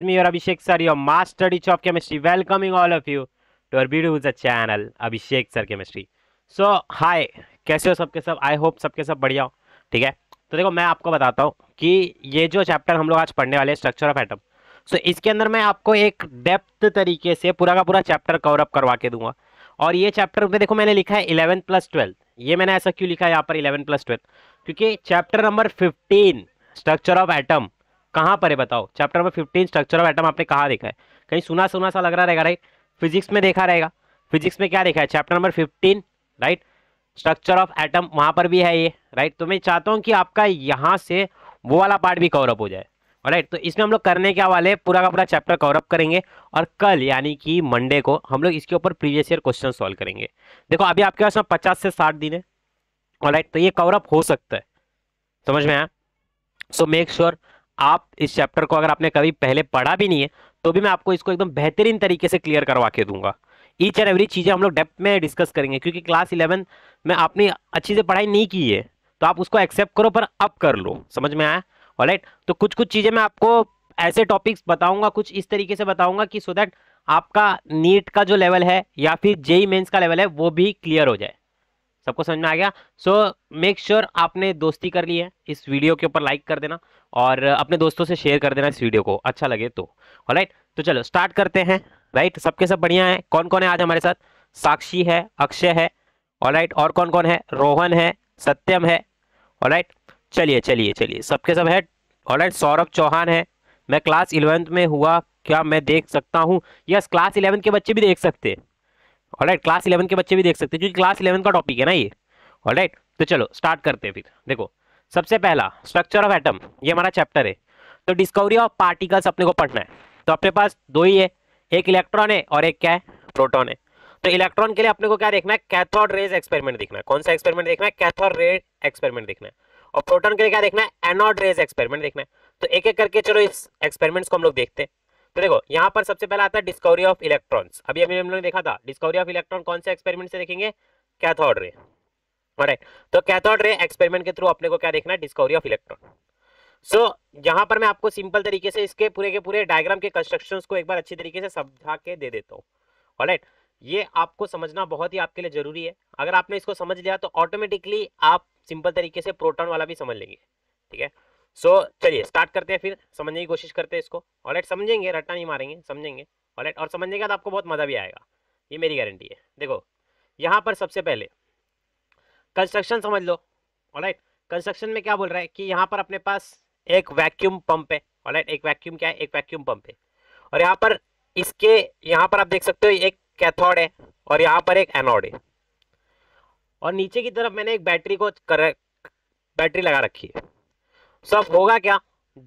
me your Abhishek sir, your mass study of chemistry. Welcoming all of you to our beautiful channel Abhishek sir chemistry so hi कैसे हो सबके सब I hope सबके सब बढ़िया हो ठीक है तो देखो मैं आपको बताता हूँ कि ये जो चैप्टर हम लोग आज पढ़ने वाले हैं स्ट्रक्चर ऑफ एटम सो इसके अंदर मैं आपको एक डेप्थ तरीके से पूरा का पूरा चैप्टर कवरअप करवा के दूंगा और ये चैप्टर में देखो मैंने लिखा है इलेवन प्लस ये मैंने ऐसा क्यों लिखा है यहाँ पर इलेवन प्लस क्योंकि chapter number fifteen structure of atom कहाँ पर है बताओ chapter number fifteen structure of atom आपने कहाँ देखा है कहीं सुना सुना सा लग रहा रहेगा राइट फिजिक्स में देखा रहेगा फिजिक्स में क्या देखा है chapter number fifteen right structure of atom वहाँ पर भी है ये राइट तो मैं चाहता हूँ कि आपका यहाँ से वो वाला पार्ट भी कवरअप हो जाए राइट तो इसमें हम लोग करने क्या वाले पूरा का पूरा चैप्टर कवरअप करेंगे और कल यानी कि मंडे को हम लोग इसके ऊपर प्रीवियस ईयर क्वेश्चन सॉल्व करेंगे देखो अभी आपके पास में पचास से साठ दिन है और राइट तो ये कवरअप हो सकता है समझ में आया सो मेक श्योर आप इस चैप्टर को अगर आपने कभी पहले पढ़ा भी नहीं है तो भी मैं आपको इसको एकदम बेहतरीन तरीके से क्लियर करवा के दूंगा ईच एंड एवरी चीज़ें हम लोग डेप्थ में डिस्कस करेंगे क्योंकि क्लास इलेवन में आपने अच्छी से पढ़ाई नहीं की है तो आप उसको एक्सेप्ट करो पर अप कर लो समझ में आया ऑलराइट तो कुछ कुछ चीज़ें मैं आपको ऐसे टॉपिक्स बताऊंगा कुछ इस तरीके से बताऊंगा कि सो so दैट आपका नीट का जो लेवल है या फिर जेई मेंस e e का लेवल है वो भी क्लियर हो जाए सबको समझ में आ गया सो मेक श्योर आपने दोस्ती कर ली है इस वीडियो के ऊपर लाइक कर देना और अपने दोस्तों से शेयर कर देना इस वीडियो को अच्छा लगे तो राइट तो चलो स्टार्ट करते हैं राइट सबके सब बढ़िया है कौन कौन है आज हमारे साथ साक्षी है अक्षय है राइट और कौन कौन है रोहन है सत्यम है राइट चलिए चलिए चलिए सबके सब है राइट सौरभ चौहान है मैं क्लास इलेवेंथ में हुआ क्या मैं देख सकता हूँ यस क्लास इलेवेंथ के बच्चे भी देख सकते हैं ऑलराइट क्लास इलेवन के बच्चे भी देख सकते हैं क्योंकि क्लास इलेवन का टॉपिक है ना ये ऑलराइट तो चलो स्टार्ट करते हैं फिर देखो सबसे पहला स्ट्रक्चर ऑफ एटम ये हमारा चैप्टर है तो डिस्कवरी ऑफ पार्टिकल्स अपने को पढ़ना है तो अपने पास दो ही है एक इलेक्ट्रॉन है और एक क्या है प्रोटॉन है तो इलेक्ट्रॉन के लिए अपने को क्या देखना है कैथोड रेज एक्सपेरिमेंट देखना है कौन सा एक्सपेरिमेंट देखना है कैथोड रेज एक्सपेरिमेंट देखना है और प्रोटॉन के लिए क्या देखना है एनोड रेज एक्सपेरिमेंट देखना है तो एक एक करके चलो इस एक्सपेरिमेंट्स को हम लोग देखते हैं तो देखो यहाँ पर सबसे पहला आता है डिस्कवरी ऑफ इलेक्ट्रॉन्स अभी अभी हम लोग ने देखा था डिस्कवरी ऑफ इलेक्ट्रॉन कौन से एक्सपेरिमेंट से देखेंगे कैथोड रे राइट तो कैथोड रे एक्सपेरिमेंट के थ्रू अपने को क्या देखना है डिस्कवरी ऑफ इलेक्ट्रॉन सो यहाँ पर मैं आपको सिंपल तरीके से इसके पूरे के पूरे डायग्राम के कंस्ट्रक्शन को एक बार अच्छी तरीके से समझा के दे देता हूँ ऑलराइट ये आपको समझना बहुत ही आपके लिए ज़रूरी है अगर आपने इसको समझ लिया तो ऑटोमेटिकली आप सिंपल तरीके से प्रोटॉन वाला भी समझ लेंगे ठीक है सो चलिए स्टार्ट करते हैं फिर समझने की कोशिश करते हैं इसको ऑलराइट समझेंगे रट्टा नहीं मारेंगे समझेंगे ऑलराइट और समझने के बाद आपको बहुत मज़ा भी आएगा ये मेरी गारंटी है देखो यहाँ पर सबसे पहले कंस्ट्रक्शन समझ लो ऑलराइट कंस्ट्रक्शन में क्या बोल रहा है कि यहाँ पर अपने पास एक वैक्यूम पंप है ऑलराइट एक वैक्यूम क्या है एक वैक्यूम पंप है और यहाँ पर इसके यहाँ पर आप देख सकते हो एक कैथोड है और यहाँ पर एक एनोड है और नीचे की तरफ मैंने एक बैटरी को कर बैटरी लगा रखी है सब होगा क्या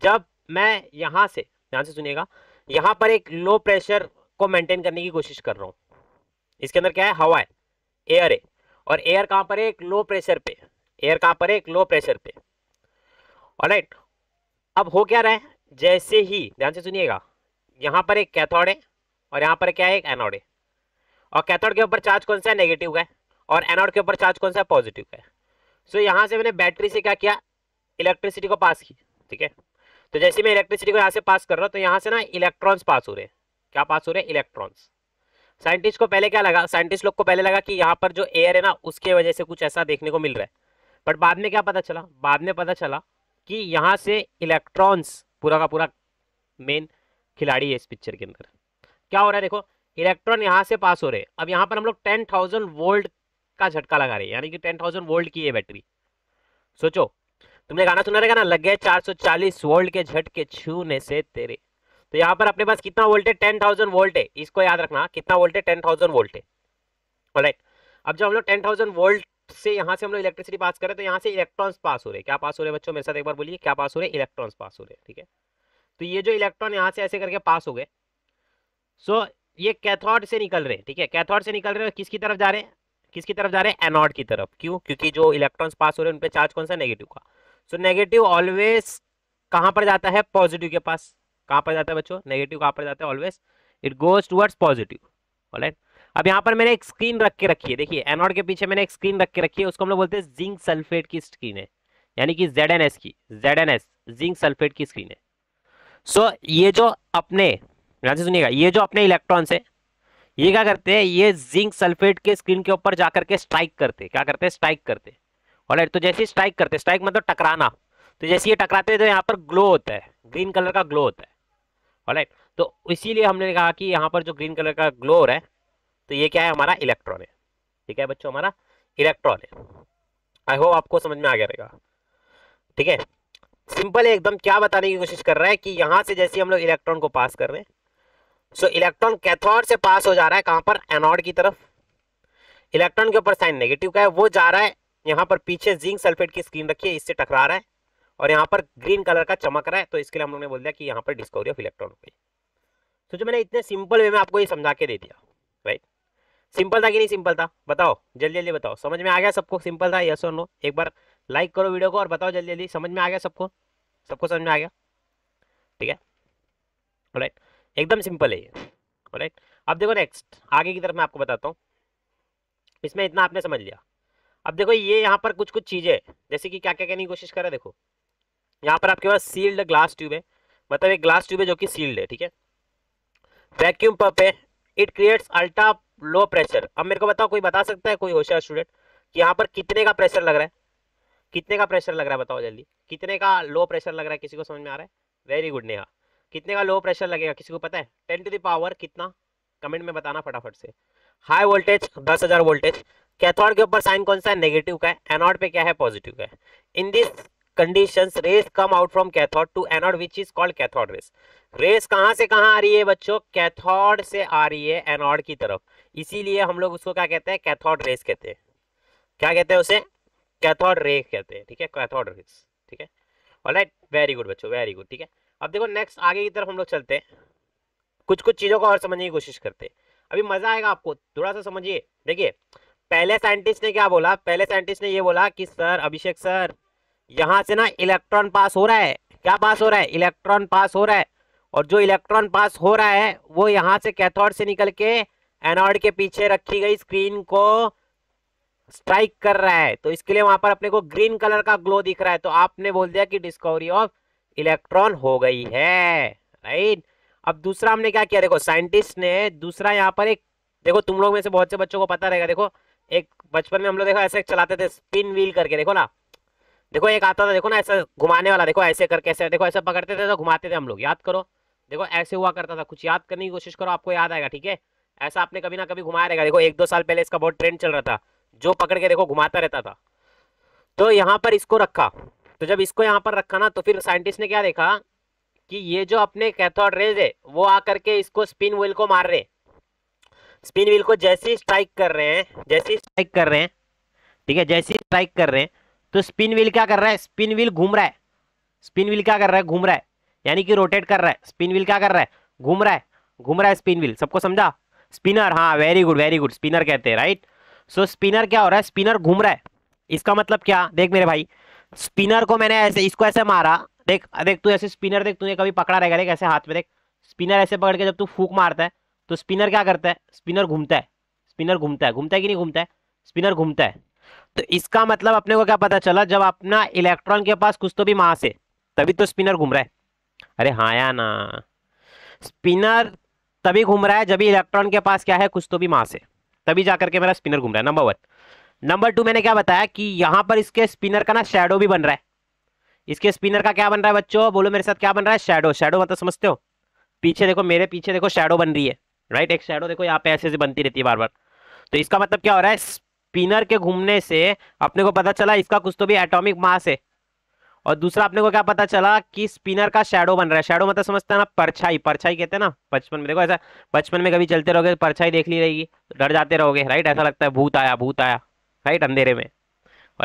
जब मैं यहाँ से ध्यान से सुनिएगा यहाँ पर एक लो प्रेशर को मेंटेन करने की कोशिश कर रहा हूँ इसके अंदर क्या है हवा है एयर है और एयर कहाँ पर है एक लो प्रेशर पे एयर कहाँ पर है एक लो प्रेशर पे ऑलराइट अब हो क्या रहा है जैसे ही ध्यान से सुनिएगा यहाँ पर एक कैथोड है और यहाँ पर क्या है एक एनोड है और कैथोड के ऊपर चार्ज कौन सा है नेगेटिव का है और एनोड के ऊपर चार्ज कौन सा है पॉजिटिव का है सो so, यहाँ से मैंने बैटरी से क्या किया इलेक्ट्रिसिटी को पास की ठीक है तो जैसे मैं इलेक्ट्रिसिटी को यहाँ से पास कर रहा हूँ तो यहाँ से ना इलेक्ट्रॉन्स पास हो रहे हैं क्या पास हो रहे हैं इलेक्ट्रॉन्स साइंटिस्ट को पहले क्या लगा साइंटिस्ट लोग को पहले लगा कि यहाँ पर जो एयर है ना उसके वजह से कुछ ऐसा देखने को मिल रहा है बट बाद में क्या पता चला बाद में पता चला कि यहाँ से इलेक्ट्रॉन्स पूरा का पूरा मेन खिलाड़ी है इस पिक्चर के अंदर क्या हो रहा है देखो इलेक्ट्रॉन यहाँ से पास हो रहे हैं अब यहाँ पर हम लोग टेन थाउजेंड वोल्ट का झटका लगा रहे हैं यानी कि टेन थाउजेंड वोल्ट की है बैटरी सोचो तुमने गाना सुना रहेगा ना लग गए 440 वोल्ट के झटके छूने से तेरे तो यहाँ पर अपने पास कितना वोल्ट है टेन थाउजेंड वोल्ट है इसको याद रखना कितना वोल्ट है टेन थाउजेंड वोल्ट है राइट अब जब हम लोग टेन थाउजेंड वोल्ट से यहाँ से हम लोग इलेक्ट्रिसिटी पास करें तो यहाँ से इलेक्ट्रॉन्स पास हो रहे क्या पास हो रहे बच्चों मेरे साथ एक बार बोलिए क्या पास हो रहे इलेक्ट्रॉन्स पास हो रहे ठीक है तो ये जो इलेक्ट्रॉन यहाँ से ऐसे करके पास हो गए सो ये कैथोड से निकल रहे ठीक है कैथोड से निकल रहे हैं किसकी तरफ जा रहे हैं किसकी तरफ जा रहे हैं एनॉड की तरफ क्यों क्योंकि जो इलेक्ट्रॉन्स पास हो रहे हैं उन पर चार्ज कौन सा नेगेटिव का सो नेगेटिव ऑलवेज कहाँ पर जाता है पॉजिटिव के पास कहाँ पर जाता है बच्चों नेगेटिव कहाँ पर जाता है always it goes towards positive alright अब यहाँ पर मैंने एक स्क्रीन रख के रखी है देखिए एनोड के पीछे मैंने एक स्क्रीन रख के रखी है उसको हम लोग बोलते हैं जिंक सल्फेट की स्क्रीन है यानी कि जेड एन एस की Z N S zinc sulphate की स्क्रीन है सो so, ये जो अपने ध्यान से सुनिएगा ये जो अपने इलेक्ट्रॉन्स है ये क्या करते हैं ये जिंक सल्फेट के स्क्रीन के ऊपर जाकर के स्ट्राइक करते क्या करते हैं स्ट्राइक करते और तो जैसे स्ट्राइक करते स्ट्राइक मतलब टकराना तो जैसे ये टकराते तो यहाँ पर ग्लो होता है ग्रीन कलर का ग्लो होता है ऑलराइट तो इसीलिए हमने कहा कि यहाँ पर जो ग्रीन कलर का ग्लो है तो ये क्या है हमारा इलेक्ट्रॉन है ठीक है बच्चों हमारा इलेक्ट्रॉन है आई होप आपको समझ में आ गया रहेगा ठीक है सिंपल एकदम क्या बताने की कोशिश कर रहा है कि यहाँ से जैसे हम लोग इलेक्ट्रॉन को पास कर रहे हैं सो इलेक्ट्रॉन कैथोड से पास हो जा रहा है कहाँ पर एनोड की तरफ इलेक्ट्रॉन के ऊपर साइन नेगेटिव का है वो जा रहा है यहाँ पर पीछे जिंक सल्फेट की स्क्रीन रखी है इससे टकरा रहा है और यहाँ पर ग्रीन कलर का चमक रहा है तो इसके लिए हम लोग ने बोल दिया कि यहाँ पर डिस्कवरी ऑफ इलेक्ट्रॉन हो गई तो जो मैंने इतने सिंपल वे में आपको ये समझा के दे दिया राइट सिंपल था कि नहीं सिंपल था बताओ जल्दी जल्दी बताओ समझ में आ गया सबको सिंपल था यस और नो एक बार लाइक करो वीडियो को और बताओ जल्दी जल्दी समझ में आ गया सबको सबको समझ में आ गया ठीक है राइट एकदम सिंपल है ये राइट अब देखो नेक्स्ट आगे की तरफ मैं आपको बताता हूँ इसमें इतना आपने समझ लिया अब देखो ये यहाँ पर कुछ कुछ चीज़ें जैसे कि क्या क्या कहने की कोशिश करें देखो यहाँ पर आपके पास सील्ड ग्लास ट्यूब है मतलब एक ग्लास ट्यूब है जो कि सील्ड है ठीक है वैक्यूम पंप है it creates ultra low pressure अब मेरे को बताओ कोई बता सकता है कोई होशियार स्टूडेंट कि यहाँ पर कितने का प्रेशर लग रहा है कितने का प्रेशर लग रहा है बताओ जल्दी कितने का लो प्रेशर लग रहा है किसी को समझ में आ रहा है वेरी गुड नेहा कितने का लो प्रेशर लगेगा किसी को पता है टेन टू दावर कितना कमेंट में बताना फटाफट से हाई वोल्टेज दस हज़ार वोल्टेज कैथोड तो के ऊपर साइन कौन सा है नेगेटिव का है एनॉड पे क्या है पॉजिटिव का है in this condition rays come out from cathode to anode which is called cathode rays rays कहाँ से कहाँ आ रही है बच्चों कैथोड से आ रही है एनॉड की तरफ इसीलिए हम लोग उसको क्या कहते हैं कैथोड रेस कहते हैं क्या कहते हैं उसे कैथोड रेस कहते हैं ठीक है कैथोड रेस ठीक है ऑलराइट वेरी गुड बच्चों वेरी गुड ठीक है अब देखो नेक्स्ट आगे की तरफ हम लोग चलते हैं कुछ कुछ चीज़ों को और समझने की कोशिश करते हैं अभी मज़ा आएगा आपको थोड़ा सा समझिए देखिए पहले साइंटिस्ट ने क्या बोला पहले साइंटिस्ट ने ये बोला कि सर अभिषेक सर यहाँ से ना इलेक्ट्रॉन पास हो रहा है क्या पास हो रहा है इलेक्ट्रॉन पास हो रहा है और जो इलेक्ट्रॉन पास हो रहा है वो यहाँ से कैथोड से निकल के एनोड के पीछे रखी गई स्क्रीन को स्ट्राइक कर रहा है तो इसके लिए वहां पर अपने को ग्रीन कलर का ग्लो दिख रहा है तो आपने बोल दिया कि डिस्कवरी ऑफ इलेक्ट्रॉन हो गई है राइट अब दूसरा हमने क्या किया देखो साइंटिस्ट ने दूसरा यहाँ पर एक देखो तुम लोग में से बहुत से बच्चों को पता रहेगा देखो एक बचपन में हम लोग देखो ऐसे चलाते थे स्पिन व्हील करके देखो ना देखो एक आता था देखो ना ऐसा घुमाने वाला देखो ऐसे करके ऐसे देखो ऐसा पकड़ते थे तो घुमाते थे हम लोग याद करो देखो ऐसे हुआ करता था कुछ याद करने की कोशिश करो आपको याद आएगा ठीक है ऐसा आपने कभी ना कभी घुमाया रहेगा देखो एक दो साल पहले इसका बहुत ट्रेंड चल रहा था जो पकड़ के देखो घुमाता रहता था तो यहाँ पर इसको रखा तो जब इसको यहाँ पर रखा ना तो फिर साइंटिस्ट ने क्या देखा कि ये जो अपने कैथोड रेज है वो आकर के इसको स्पिन व्हील को मार रहे स्पिन व्हील को जैसे ही स्ट्राइक कर रहे हैं जैसे ही स्ट्राइक कर रहे हैं ठीक है जैसे ही स्ट्राइक कर रहे हैं तो स्पिन व्हील क्या कर रहा है स्पिन व्हील घूम रहा है स्पिन व्हील क्या कर रहा है घूम रहा है यानी कि रोटेट कर रहा है स्पिन व्हील क्या कर रहा है घूम रहा है घूम रहा है स्पिन व्हील सबको समझा स्पिनर हाँ very good very good spinner कहते हैं राइट सो स्पिनर क्या हो रहा है स्पिनर घूम रहा है इसका मतलब क्या देख मेरे भाई स्पिनर को मैंने ऐसे इसको ऐसे मारा देख देख तू ऐसे स्पिनर देख तूने कभी पकड़ा रहेगा देख ऐसे हाथ में देख स्पिनर ऐसे पकड़ के जब तू फूक मारता है तो स्पिनर क्या करता है स्पिनर घूमता है स्पिनर घूमता है घूमता है कि नहीं घूमता है स्पिनर घूमता है तो इसका मतलब अपने को क्या पता चला जब अपना इलेक्ट्रॉन के पास कुछ तो भी मास है तभी तो स्पिनर घूम रहा है अरे हाँ या ना स्पिनर तभी घूम रहा है जब इलेक्ट्रॉन के पास क्या है कुछ तो भी मास है तभी जाकर के मेरा स्पिनर घूम रहा है नंबर वन नंबर टू मैंने क्या बताया कि यहाँ पर इसके स्पिनर का ना शेडो भी बन रहा है इसके स्पिनर का क्या बन रहा है बच्चों बोलो मेरे साथ क्या बन रहा है शेडो शेडो मतलब समझते हो पीछे देखो मेरे पीछे देखो शेडो बन रही है राइट एक शेडो देखो यहाँ पे ऐसे ऐसे बनती रहती है बार बार तो इसका मतलब क्या हो रहा है स्पिनर के घूमने से अपने को पता चला इसका कुछ तो भी एटॉमिक मास है और दूसरा अपने को क्या पता चला कि स्पिनर का शेडो बन रहा है शेडो मतलब समझते ना परछाई परछाई कहते हैं ना बचपन में देखो ऐसा बचपन में कभी चलते रहोगे परछाई देख ली रहेगी डर जाते रहोगे राइट ऐसा लगता है भूत आया भूत आया राइट अंधेरे में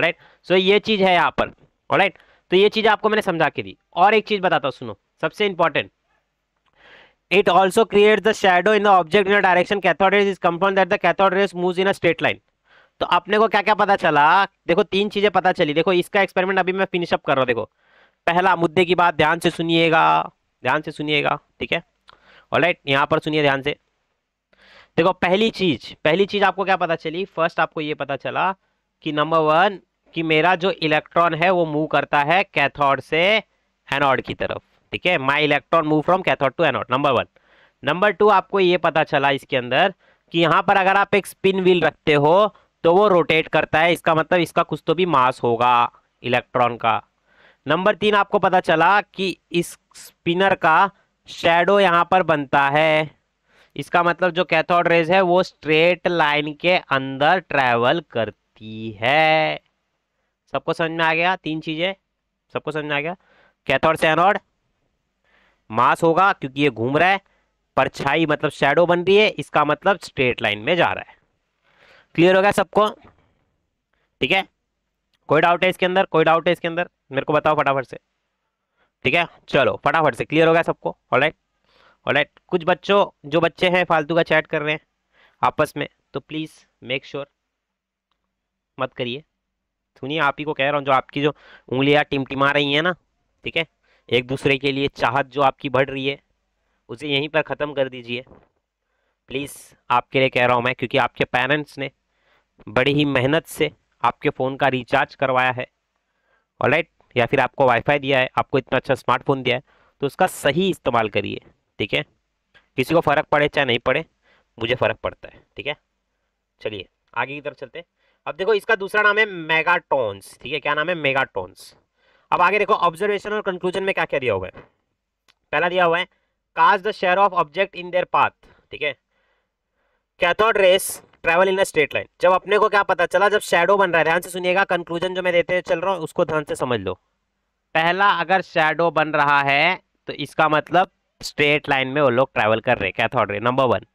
राइट सो ये चीज़ है यहाँ पर राइट तो ये चीज़ आपको मैंने समझा के दी और एक चीज़ बताता हूँ सुनो सबसे important It also creates the shadow in the object in a direction cathode rays is confirmed that the cathode rays moves in a straight line. तो अपने को क्या क्या पता चला देखो तीन चीजें पता चली देखो इसका एक्सपेरिमेंट अभी मैं फिनिशअप कर रहा हूँ देखो पहला मुद्दे की बात ध्यान से सुनिएगा ध्यान से सुनिएगा ठीक है और राइट यहाँ पर सुनिए ध्यान से देखो पहली चीज पहली चीज आपको क्या पता चली फर्स्ट आपको ये पता चला कि नंबर वन कि मेरा जो इलेक्ट्रॉन है वो मूव करता है कैथोड से एनोड की तरफ ठीक है my electron move from cathode to anode number one number two आपको ये पता चला इसके अंदर कि यहाँ पर अगर आप एक स्पिन व्हील रखते हो तो वो रोटेट करता है इसका मतलब इसका कुछ तो भी मास होगा इलेक्ट्रॉन का नंबर तीन आपको पता चला कि इस स्पिनर का शेडो यहाँ पर बनता है इसका मतलब जो कैथोड रेज है वो स्ट्रेट लाइन के अंदर ट्रैवल करती है सबको समझ में आ गया तीन चीज़ें सबको समझ में आ गया कैथोड से एनोड मास होगा क्योंकि ये घूम रहा है परछाई मतलब शेडो बन रही है इसका मतलब स्ट्रेट लाइन में जा रहा है क्लियर हो गया सबको ठीक है कोई डाउट है इसके अंदर कोई डाउट है इसके अंदर मेरे को बताओ फटाफट से ठीक है चलो फटाफट से क्लियर हो गया सबको ऑलराइट ऑलराइट कुछ बच्चों जो बच्चे हैं फालतू का चैट कर रहे हैं आपस में तो प्लीज़ मेक श्योर मत करिए सुनिए आप ही को कह रहा हूँ जो आपकी जो उंगलियाँ टिमटिमा रही हैं ना ठीक है एक दूसरे के लिए चाहत जो आपकी बढ़ रही है उसे यहीं पर ख़त्म कर दीजिए प्लीज़ आपके लिए कह रहा हूँ मैं क्योंकि आपके पेरेंट्स ने बड़ी ही मेहनत से आपके फ़ोन का रिचार्ज करवाया है राइट या फिर आपको वाईफाई दिया है आपको इतना अच्छा स्मार्टफोन दिया है तो उसका सही इस्तेमाल करिए ठीक है किसी को फ़र्क पड़े चाहे नहीं पड़े मुझे फ़र्क पड़ता है ठीक है चलिए आगे की तरफ चलते हैं अब देखो इसका दूसरा नाम है मेगाटोन्स ठीक है क्या नाम है मेगाटोन्स अब आगे देखो ऑब्जर्वेशन और कंक्लूजन में क्या क्या दिया हुआ है पहला दिया हुआ है cast the shadow of object in their path ठीक है cathode rays travel in a straight line जब अपने को क्या पता चला जब शेडो बन रहा है ध्यान से सुनिएगा कंक्लूजन जो मैं देते चल रहा हूँ उसको ध्यान से समझ लो पहला अगर शेडो बन रहा है तो इसका मतलब स्ट्रेट लाइन में वो लोग ट्रैवल कर रहे हैं cathode ray number one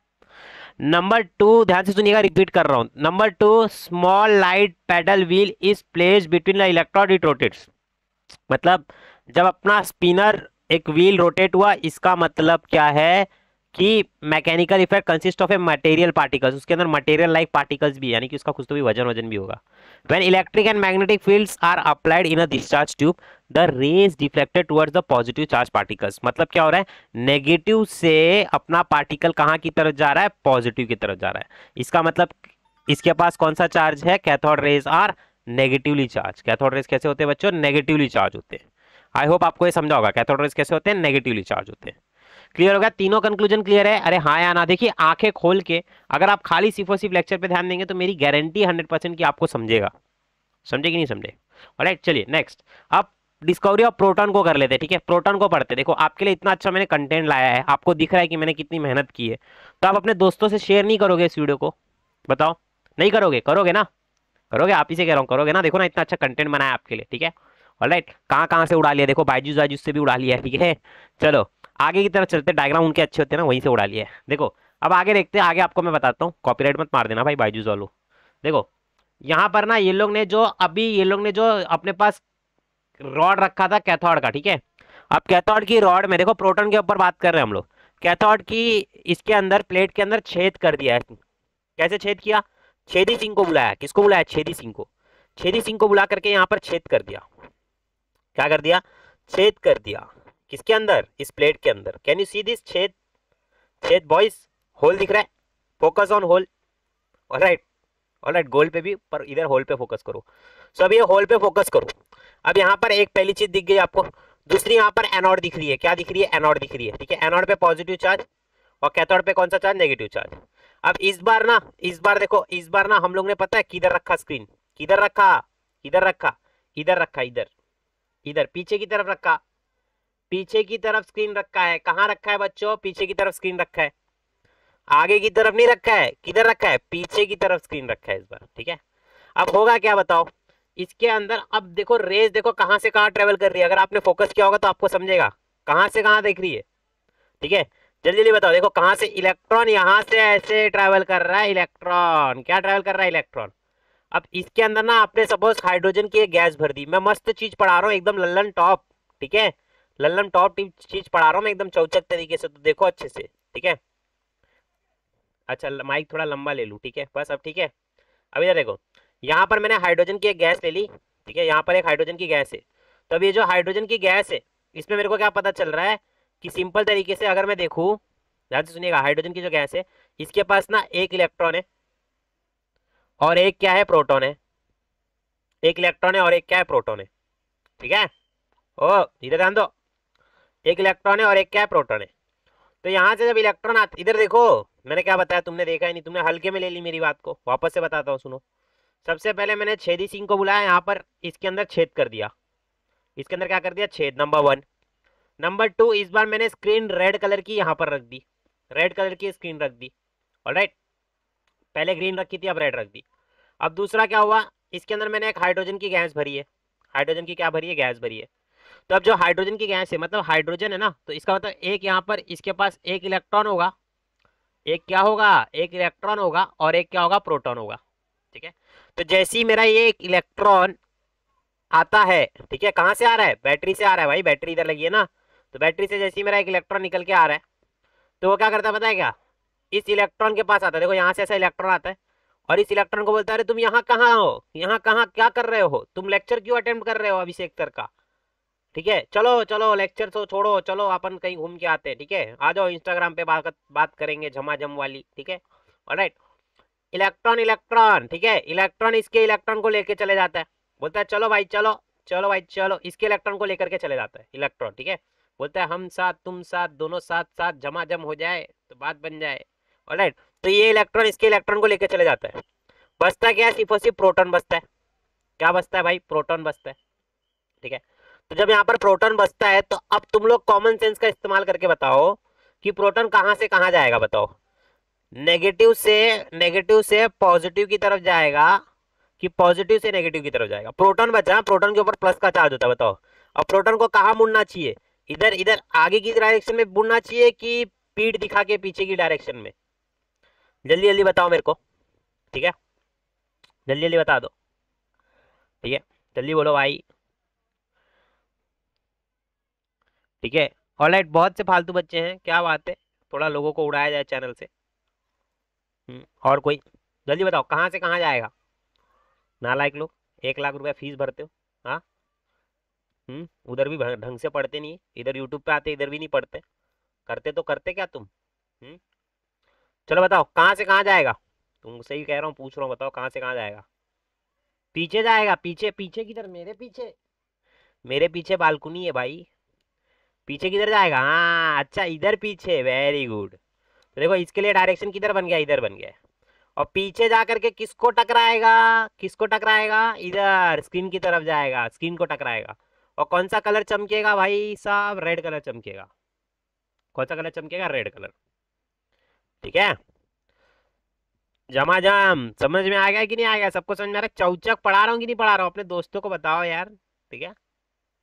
number to ध्यान से सुनिएगा रिपीट कर रहा हूँ number two small light paddle wheel is placed between the electrodes it rotates मतलब जब अपना स्पिनर एक व्हील रोटेट हुआ इसका मतलब क्या है कि mechanical effect consist of a material particles उसके अंदर मटेरियल लाइक पार्टिकल्स भी यानी कि उसका कुछ तो भी वजन वजन भी होगा when electric and magnetic fields are applied in a discharge tube the rays deflected towards the positive charge particles मतलब क्या हो रहा है नेगेटिव से अपना पार्टिकल कहाँ की तरफ जा रहा है पॉजिटिव की तरफ जा रहा है इसका मतलब इसके पास कौन सा चार्ज है cathode rays are negatively charge cathode rays कैसे होते हैं बच्चों नेगेटिवली चार्ज होते हैं आई होप आपको ये समझा होगा कैथोड रेस कैसे होते हैं नेगेटिवली चार्ज होते हैं क्लियर हो गया तीनों कंक्लूजन क्लियर है अरे हाँ या ना देखिए आंखें खोल के अगर आप खाली सिर्फ और सिर्फ लेक्चर पे ध्यान देंगे तो मेरी गारंटी हंड्रेड परसेंट की आपको समझेगा समझे कि नहीं समझे और चलिए नेक्स्ट अब डिस्कवरी ऑफ प्रोटॉन को कर लेते हैं ठीक है प्रोटॉन को पढ़ते देखो आपके लिए इतना अच्छा मैंने कंटेंट लाया है आपको दिख रहा है कि मैंने कितनी मेहनत की है तो आप अपने दोस्तों से शेयर नहीं करोगे इस वीडियो को बताओ नहीं करोगे करोगे ना करोगे आप ही से कह रहा हूँ करोगे ना देखो ना इतना अच्छा कंटेंट बनाया आपके लिए ठीक है ऑलराइट कहाँ कहाँ से उड़ा लिया देखो बाइजूस वाइजूस से भी उड़ा लिया ठीक है चलो आगे की तरफ चलते डायग्राम उनके अच्छे होते हैं ना वहीं से उड़ा लिया देखो अब आगे देखते हैं आगे आपको मैं बताता हूँ कॉपीराइट मत मार देना भाई बाइजूस वालों देखो यहाँ पर ना ये लोग ने जो अभी ये लोग ने जो अपने पास रॉड रखा था कैथोड का ठीक है अब कैथोड की रॉड में देखो प्रोटोन के ऊपर बात कर रहे हैं हम लोग कैथोड की इसके अंदर प्लेट के अंदर छेद कर दिया है कैसे छेद किया छेदी सिंह को बुलाया किसको बुलाया छेदी सिंह को छेदी सिंह को बुला करके यहाँ पर छेद कर दिया क्या कर दिया छेद कर दिया किसके अंदर इस प्लेट के अंदर कैन यू सी दिस छेद छेद बॉयज होल दिख रहा है फोकस ऑन होल राइट और राइट गोल पे भी पर इधर होल पे फोकस करो सो ये होल पे फोकस करो अब यहाँ पर एक पहली चीज दिख गई आपको दूसरी यहाँ पर एनॉड दिख रही है क्या दिख रही है एनॉड दिख रही है ठीक है एनॉड पे पॉजिटिव चार्ज और कैथोड पे कौन सा चार्ज नेगेटिव चार्ज अब इस बार ना इस बार देखो इस बार ना हम लोग ने पता है किधर रखा स्क्रीन किधर रखा इधर रखा इधर रखा इधर इधर पीछे की तरफ रखा पीछे की तरफ स्क्रीन रखा है कहाँ रखा है बच्चों पीछे की तरफ स्क्रीन रखा है आगे की तरफ नहीं रखा है किधर रखा है पीछे की तरफ स्क्रीन रखा है इस बार ठीक है अब होगा क्या बताओ इसके अंदर अब देखो रेस देखो कहाँ से कहाँ ट्रेवल कर रही है अगर आपने फोकस किया होगा तो आपको समझेगा कहाँ से कहाँ देख रही है ठीक है जल्दी जल्दी बताओ देखो कहाँ से इलेक्ट्रॉन यहाँ से ऐसे ट्रैवल कर रहा है इलेक्ट्रॉन क्या ट्रैवल कर रहा है इलेक्ट्रॉन अब इसके अंदर ना आपने सपोज हाइड्रोजन की एक गैस भर दी मैं मस्त चीज पढ़ा रहा हूँ एकदम लल्लन टॉप ठीक है लल्लन टॉप चीज पढ़ा रहा हूँ मैं एकदम चौचक तरीके से तो देखो अच्छे से ठीक है अच्छा माइक थोड़ा लंबा ले लूँ ठीक है बस अब ठीक है अभी इधर देखो यहाँ पर मैंने हाइड्रोजन की एक गैस ले ली ठीक है यहाँ पर एक हाइड्रोजन की गैस है तो अब ये जो हाइड्रोजन की गैस है इसमें मेरे को क्या पता चल रहा है कि सिंपल तरीके से अगर मैं देखूँ ध्यान से सुनिएगा हाइड्रोजन की जो गैस है इसके पास ना एक इलेक्ट्रॉन है और एक क्या है प्रोटॉन है एक इलेक्ट्रॉन है और एक क्या है प्रोटॉन है ठीक है ओ इधर ध्यान दो एक इलेक्ट्रॉन है और एक क्या है प्रोटॉन है तो यहाँ से जब इलेक्ट्रॉन आते इधर देखो मैंने क्या बताया तुमने देखा ही नहीं तुमने हल्के में ले ली मेरी बात को वापस से बताता हूँ सुनो सबसे पहले मैंने छेदी सिंह को बुलाया यहाँ पर इसके अंदर छेद कर दिया इसके अंदर क्या कर दिया छेद नंबर वन नंबर टू इस बार मैंने स्क्रीन रेड कलर की यहाँ पर रख दी रेड कलर की स्क्रीन रख दी और राइट पहले ग्रीन रखी थी अब रेड रख दी अब दूसरा क्या हुआ इसके अंदर मैंने एक हाइड्रोजन की गैस भरी है हाइड्रोजन की क्या भरी है गैस भरी है तो अब जो हाइड्रोजन की गैस है मतलब हाइड्रोजन है ना तो इसका मतलब एक यहाँ पर इसके पास एक इलेक्ट्रॉन होगा एक क्या होगा एक इलेक्ट्रॉन होगा और एक क्या होगा प्रोटॉन होगा ठीक है तो जैसे ही मेरा ये एक इलेक्ट्रॉन आता है ठीक है कहाँ से आ रहा है बैटरी से आ रहा है भाई बैटरी इधर लगी है ना तो बैटरी से जैसे ही मेरा एक इलेक्ट्रॉन निकल के आ रहा है तो वो क्या करता है पता है क्या इस इलेक्ट्रॉन के पास आता है देखो यहाँ से ऐसा इलेक्ट्रॉन आता है और इस इलेक्ट्रॉन को बोलता है अरे तुम यहाँ कहाँ हो यहाँ कहाँ क्या कर रहे हो तुम लेक्चर क्यों अटेम्प्ट कर रहे हो अभिषेक सर का ठीक है चलो चलो लेक्चर तो छोड़ो चलो अपन कहीं घूम के आते हैं ठीक है आ जाओ इंस्टाग्राम पे बात बात करेंगे झमाझम वाली ठीक है राइट इलेक्ट्रॉन इलेक्ट्रॉन ठीक है इलेक्ट्रॉन इसके इलेक्ट्रॉन को लेके चले जाता है बोलता है चलो भाई चलो चलो भाई चलो इसके इलेक्ट्रॉन को लेकर के चले जाता है इलेक्ट्रॉन ठीक है बोलता है हम साथ तुम साथ दोनों साथ साथ जमा जम हो जाए तो बात बन जाए ऑलराइट तो ये इलेक्ट्रॉन इसके इलेक्ट्रॉन को लेकर चले जाता है बचता क्या सिर्फ और सिर्फ प्रोटोन बचता है क्या बचता है भाई प्रोटोन बचता है ठीक है तो जब यहाँ पर प्रोटोन बचता है तो अब तुम लोग कॉमन सेंस का इस्तेमाल करके बताओ कि प्रोटोन कहाँ से कहाँ जाएगा बताओ नेगेटिव से नेगेटिव से पॉजिटिव की तरफ जाएगा कि पॉजिटिव से नेगेटिव की तरफ जाएगा प्रोटॉन बचा प्रोटॉन के ऊपर प्लस का चार्ज होता है बताओ अब प्रोटॉन को कहाँ मुड़ना चाहिए इधर इधर आगे की डायरेक्शन में बुनना चाहिए कि पीठ दिखा के पीछे की डायरेक्शन में जल्दी जल्दी बताओ मेरे को ठीक है जल्दी जल्दी बता दो ठीक है जल्दी बोलो भाई ठीक है ऑल राइट बहुत से फालतू बच्चे हैं क्या बात है थोड़ा लोगों को उड़ाया जाए चैनल से हम्म, और कोई जल्दी बताओ कहाँ से कहाँ जाएगा नालायक लोग एक लाख रुपया फीस भरते हो हाँ हम्म, उधर भी ढंग से पढ़ते नहीं इधर यूट्यूब पे आते इधर भी नहीं पढ़ते करते तो करते क्या तुम हुँ? हम्म? चलो बताओ कहाँ से कहाँ जाएगा तुम सही कह रहा हूँ पूछ रहा हूँ बताओ कहाँ से कहाँ जाएगा पीछे जाएगा पीछे पीछे किधर मेरे पीछे मेरे पीछे बालकुनी है भाई पीछे किधर जाएगा हाँ अच्छा इधर पीछे वेरी गुड तो देखो इसके लिए डायरेक्शन किधर बन गया इधर बन गया और पीछे जा करके किसको टकराएगा किसको टकराएगा इधर स्क्रीन की तरफ जाएगा स्क्रीन को टकराएगा और कौन सा कलर चमकेगा भाई साहब रेड कलर चमकेगा कौन सा कलर चमकेगा रेड कलर ठीक है जमा जम समझ में आ गया कि नहीं आ गया सबको समझ में आ रहा है चौचक पढ़ा रहा हूँ कि नहीं पढ़ा रहा हूँ अपने दोस्तों को बताओ यार ठीक है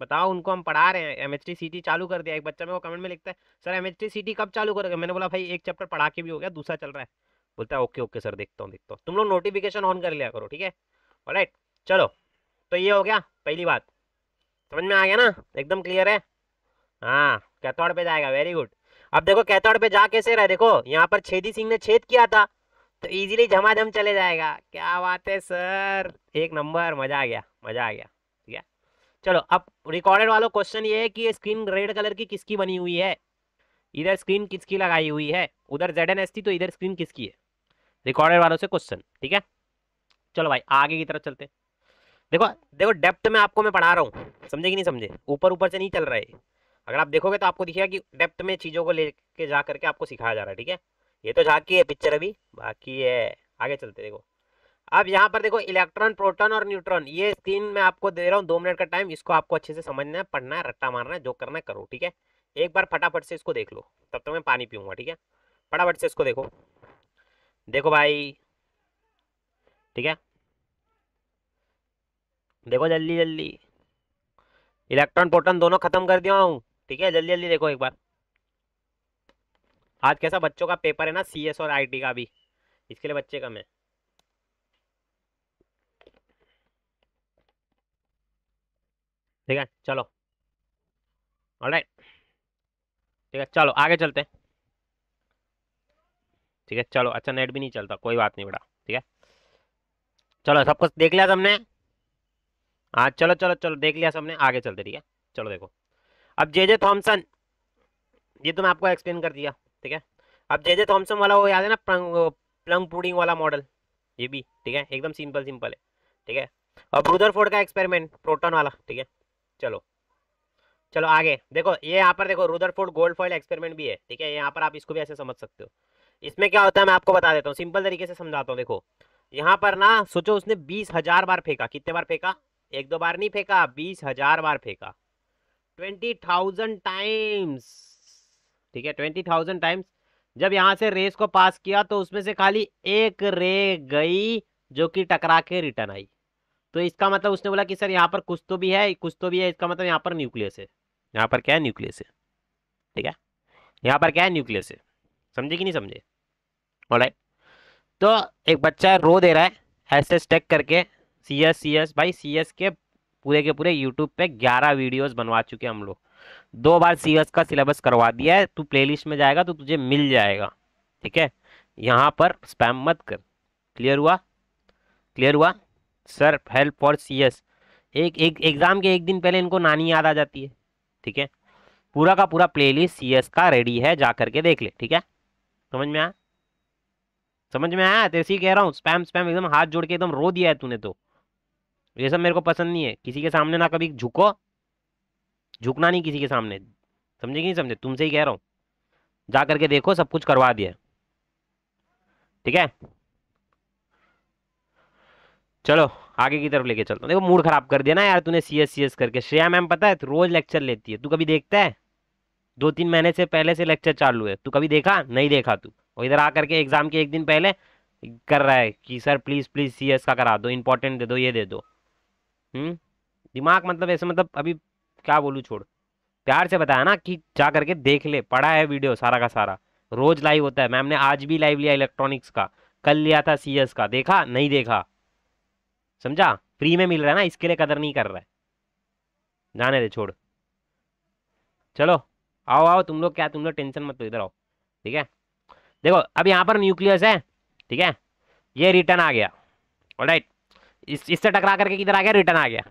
बताओ उनको हम पढ़ा रहे हैं M H T C T चालू कर दिया एक बच्चा मेरे को कमेंट में लिखता है sir M H T C T कब चालू करोगे मैंने बोला भाई एक चैप्टर पढ़ा के भी हो गया दूसरा चल रहा है बोलता है ओके ओके सर देखता हूँ देखता हूँ तुम लोग नोटिफिकेशन ऑन कर लिया करो ठीक है राइट चलो तो ये हो गया पहली बात समझ में आ गया ना एकदम क्लियर है हाँ कैथोड़ पे जाएगा वेरी गुड अब देखो कैथोड़ पे जा कैसे रहा देखो यहाँ पर छेदी सिंह ने छेद किया था तो इजीली झमाझम चले जाएगा क्या बात है सर एक नंबर मजा आ गया मजा आ गया ठीक है चलो अब रिकॉर्डेड वालों क्वेश्चन ये है कि ये स्क्रीन रेड कलर की किसकी बनी हुई है इधर स्क्रीन किसकी लगाई हुई है उधर जेड एन एस थी तो इधर स्क्रीन किसकी है रिकॉर्डेड वालों से क्वेश्चन ठीक है चलो भाई आगे की तरफ चलते हैं देखो देखो डेप्थ में आपको मैं पढ़ा रहा हूँ समझे कि नहीं समझे ऊपर ऊपर से नहीं चल रहा है अगर आप देखोगे तो आपको दिखेगा कि डेप्थ में चीज़ों को लेके जा करके आपको सिखाया जा रहा है ठीक है ये तो झाकी है पिक्चर अभी बाकी है आगे चलते देखो अब यहाँ पर देखो इलेक्ट्रॉन प्रोटॉन और न्यूट्रॉन ये तीन मैं आपको दे रहा हूँ दो मिनट का टाइम इसको आपको अच्छे से समझना है पढ़ना है रट्टा मारना है जो करना है करो ठीक है एक बार फटाफट से इसको देख लो तब तक तो मैं पानी पीऊँगा ठीक है फटाफट से इसको देखो देखो भाई ठीक है देखो जल्दी जल्दी इलेक्ट्रॉन प्रोटॉन दोनों खत्म कर दिया हूँ ठीक है जल्दी जल्दी देखो एक बार आज कैसा बच्चों का पेपर है ना सी और आई का भी इसके लिए बच्चे कम है ठीक है चलो ऑलराइट ठीक है चलो आगे चलते हैं ठीक है चलो अच्छा नेट भी नहीं चलता कोई बात नहीं बड़ा ठीक है चलो सब कुछ देख लिया तुमने हाँ चलो चलो चलो देख लिया सबने आगे चलते ठीक है चलो देखो अब जे जे थॉम्सन ये तो मैं आपको एक्सप्लेन कर दिया ठीक है अब जे जे थॉम्सन वाला वो याद है ना प्लंग प्लंग पुडिंग वाला मॉडल ये भी ठीक है एकदम सिंपल सिंपल है ठीक है और फोर्ड का एक्सपेरिमेंट प्रोटोन वाला ठीक है चलो चलो आगे देखो ये यहाँ पर देखो फोर्ड गोल्ड फॉइल एक्सपेरिमेंट भी है ठीक है यहाँ पर आप इसको भी ऐसे समझ सकते हो इसमें क्या होता है मैं आपको बता देता हूँ सिंपल तरीके से समझाता हूँ देखो यहाँ पर ना सोचो उसने बीस हजार बार फेंका कितने बार फेंका एक दो बार नहीं फेंका बीस हजार बार फेंका ट्वेंटी थाउजेंड टाइम्स ठीक है ट्वेंटी थाउजेंड टाइम्स जब यहां से रेस को पास किया तो उसमें से खाली एक रे गई जो कि टकरा के रिटर्न आई तो इसका मतलब उसने बोला कि सर यहाँ पर कुछ तो भी है कुछ तो भी है इसका मतलब यहाँ पर न्यूक्लियस है यहाँ पर क्या है न्यूक्लियस है ठीक है यहाँ पर क्या है न्यूक्लियस है समझे कि नहीं समझे और तो एक बच्चा रो दे रहा है ऐसे स्टेक करके सी एस सी एस भाई सी एस के पूरे के पूरे यूट्यूब पे ग्यारह वीडियोस बनवा चुके हम लोग दो बार सी एस का सिलेबस करवा दिया है तू प्लेलिस्ट में जाएगा तो तुझे मिल जाएगा ठीक है यहाँ पर स्पैम मत कर क्लियर हुआ क्लियर हुआ sir help for C S एक एक एग्ज़ाम के एक दिन पहले इनको नानी याद आ जाती है ठीक है पूरा का पूरा प्लेलिस्ट सीएस का रेडी है जा करके देख ले ठीक है समझ में आया समझ में आया तेरे से कह रहा हूँ स्पैम स्पैम एकदम हाथ जोड़ के एकदम रो दिया है तूने तो ये सब मेरे को पसंद नहीं है किसी के सामने ना कभी झुको झुकना नहीं किसी के सामने समझे कि नहीं समझे तुमसे ही कह रहा हूँ जा करके देखो सब कुछ करवा दिया ठीक है चलो आगे की तरफ लेके चलता हूँ देखो मूड खराब कर दिया ना यार तूने सी एस सी एस करके श्रेया मैम पता है रोज लेक्चर लेती है तू कभी देखता है दो तीन महीने से पहले से लेक्चर चालू है तू कभी देखा नहीं देखा तू और इधर आकर के एग्जाम के एक दिन पहले कर रहा है कि sir please please C S का करा दो इंपॉर्टेंट दे दो ये दे दो हम्म दिमाग मतलब ऐसे मतलब अभी क्या बोलूँ छोड़ प्यार से बताया ना कि जा करके देख ले पढ़ा है वीडियो सारा का सारा रोज लाइव होता है मैम ने आज भी लाइव लिया इलेक्ट्रॉनिक्स का कल लिया था सी का देखा नहीं देखा समझा फ्री में मिल रहा है ना इसके लिए कदर नहीं कर रहा है जाने दे छोड़ चलो आओ आओ तुम लोग क्या तुम लोग टेंशन मत लो इधर आओ ठीक है देखो अब यहाँ पर न्यूक्लियस है ठीक है ये रिटर्न आ गया ऑलराइट इस इससे टकरा करके किधर आ गया रिटर्न आ गया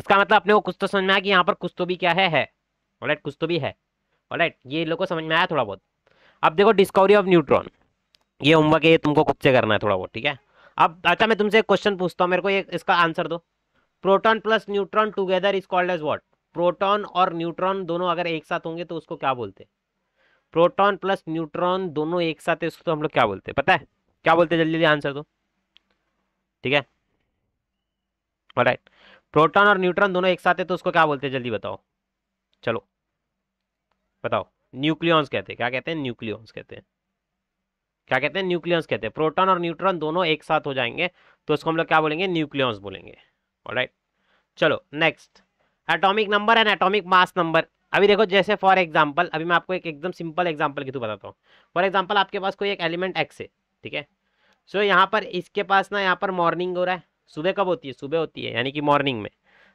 इसका मतलब अपने को कुछ तो समझ में आया कि यहाँ पर कुछ तो भी क्या है है ऑलराइट कुछ तो भी है ऑलराइट ये लोग को समझ में आया थोड़ा बहुत अब देखो डिस्कवरी ऑफ न्यूट्रॉन ये होमवर्क ये तुमको खुद से करना है थोड़ा बहुत ठीक है अब अच्छा मैं तुमसे एक क्वेश्चन पूछता हूँ मेरे को ये इसका आंसर दो proton plus neutron together is called as what proton और न्यूट्रॉन दोनों अगर एक साथ होंगे तो उसको क्या बोलते हैं प्रोटॉन प्लस न्यूट्रॉन दोनों एक साथ है उसको तो हम लोग क्या बोलते हैं पता है क्या बोलते हैं जल्दी जल्दी आंसर दो ठीक है राइट प्रोटॉन और न्यूट्रॉन दोनों एक साथ है तो उसको क्या बोलते हैं जल्दी बताओ चलो बताओ न्यूक्लियंस कहते हैं क्या कहते हैं न्यूक्लियंस कहते हैं क्या कहते हैं न्यूक्लियंस कहते हैं प्रोटॉन और न्यूट्रॉन दोनों एक साथ हो जाएंगे तो उसको हम लोग क्या बोलेंगे न्यूक्लियंस बोलेंगे राइट चलो next atomic number and atomic mass number अभी देखो जैसे फॉर एग्जाम्पल अभी मैं आपको एक एकदम सिंपल एग्जाम्पल के थ्रू बताता हूँ फॉर एग्जाम्पल आपके पास कोई एक एलिमेंट एक्स है ठीक है सो यहाँ पर इसके पास ना यहाँ पर मॉर्निंग हो रहा है सुबह कब होती है सुबह होती है यानी कि मॉर्निंग में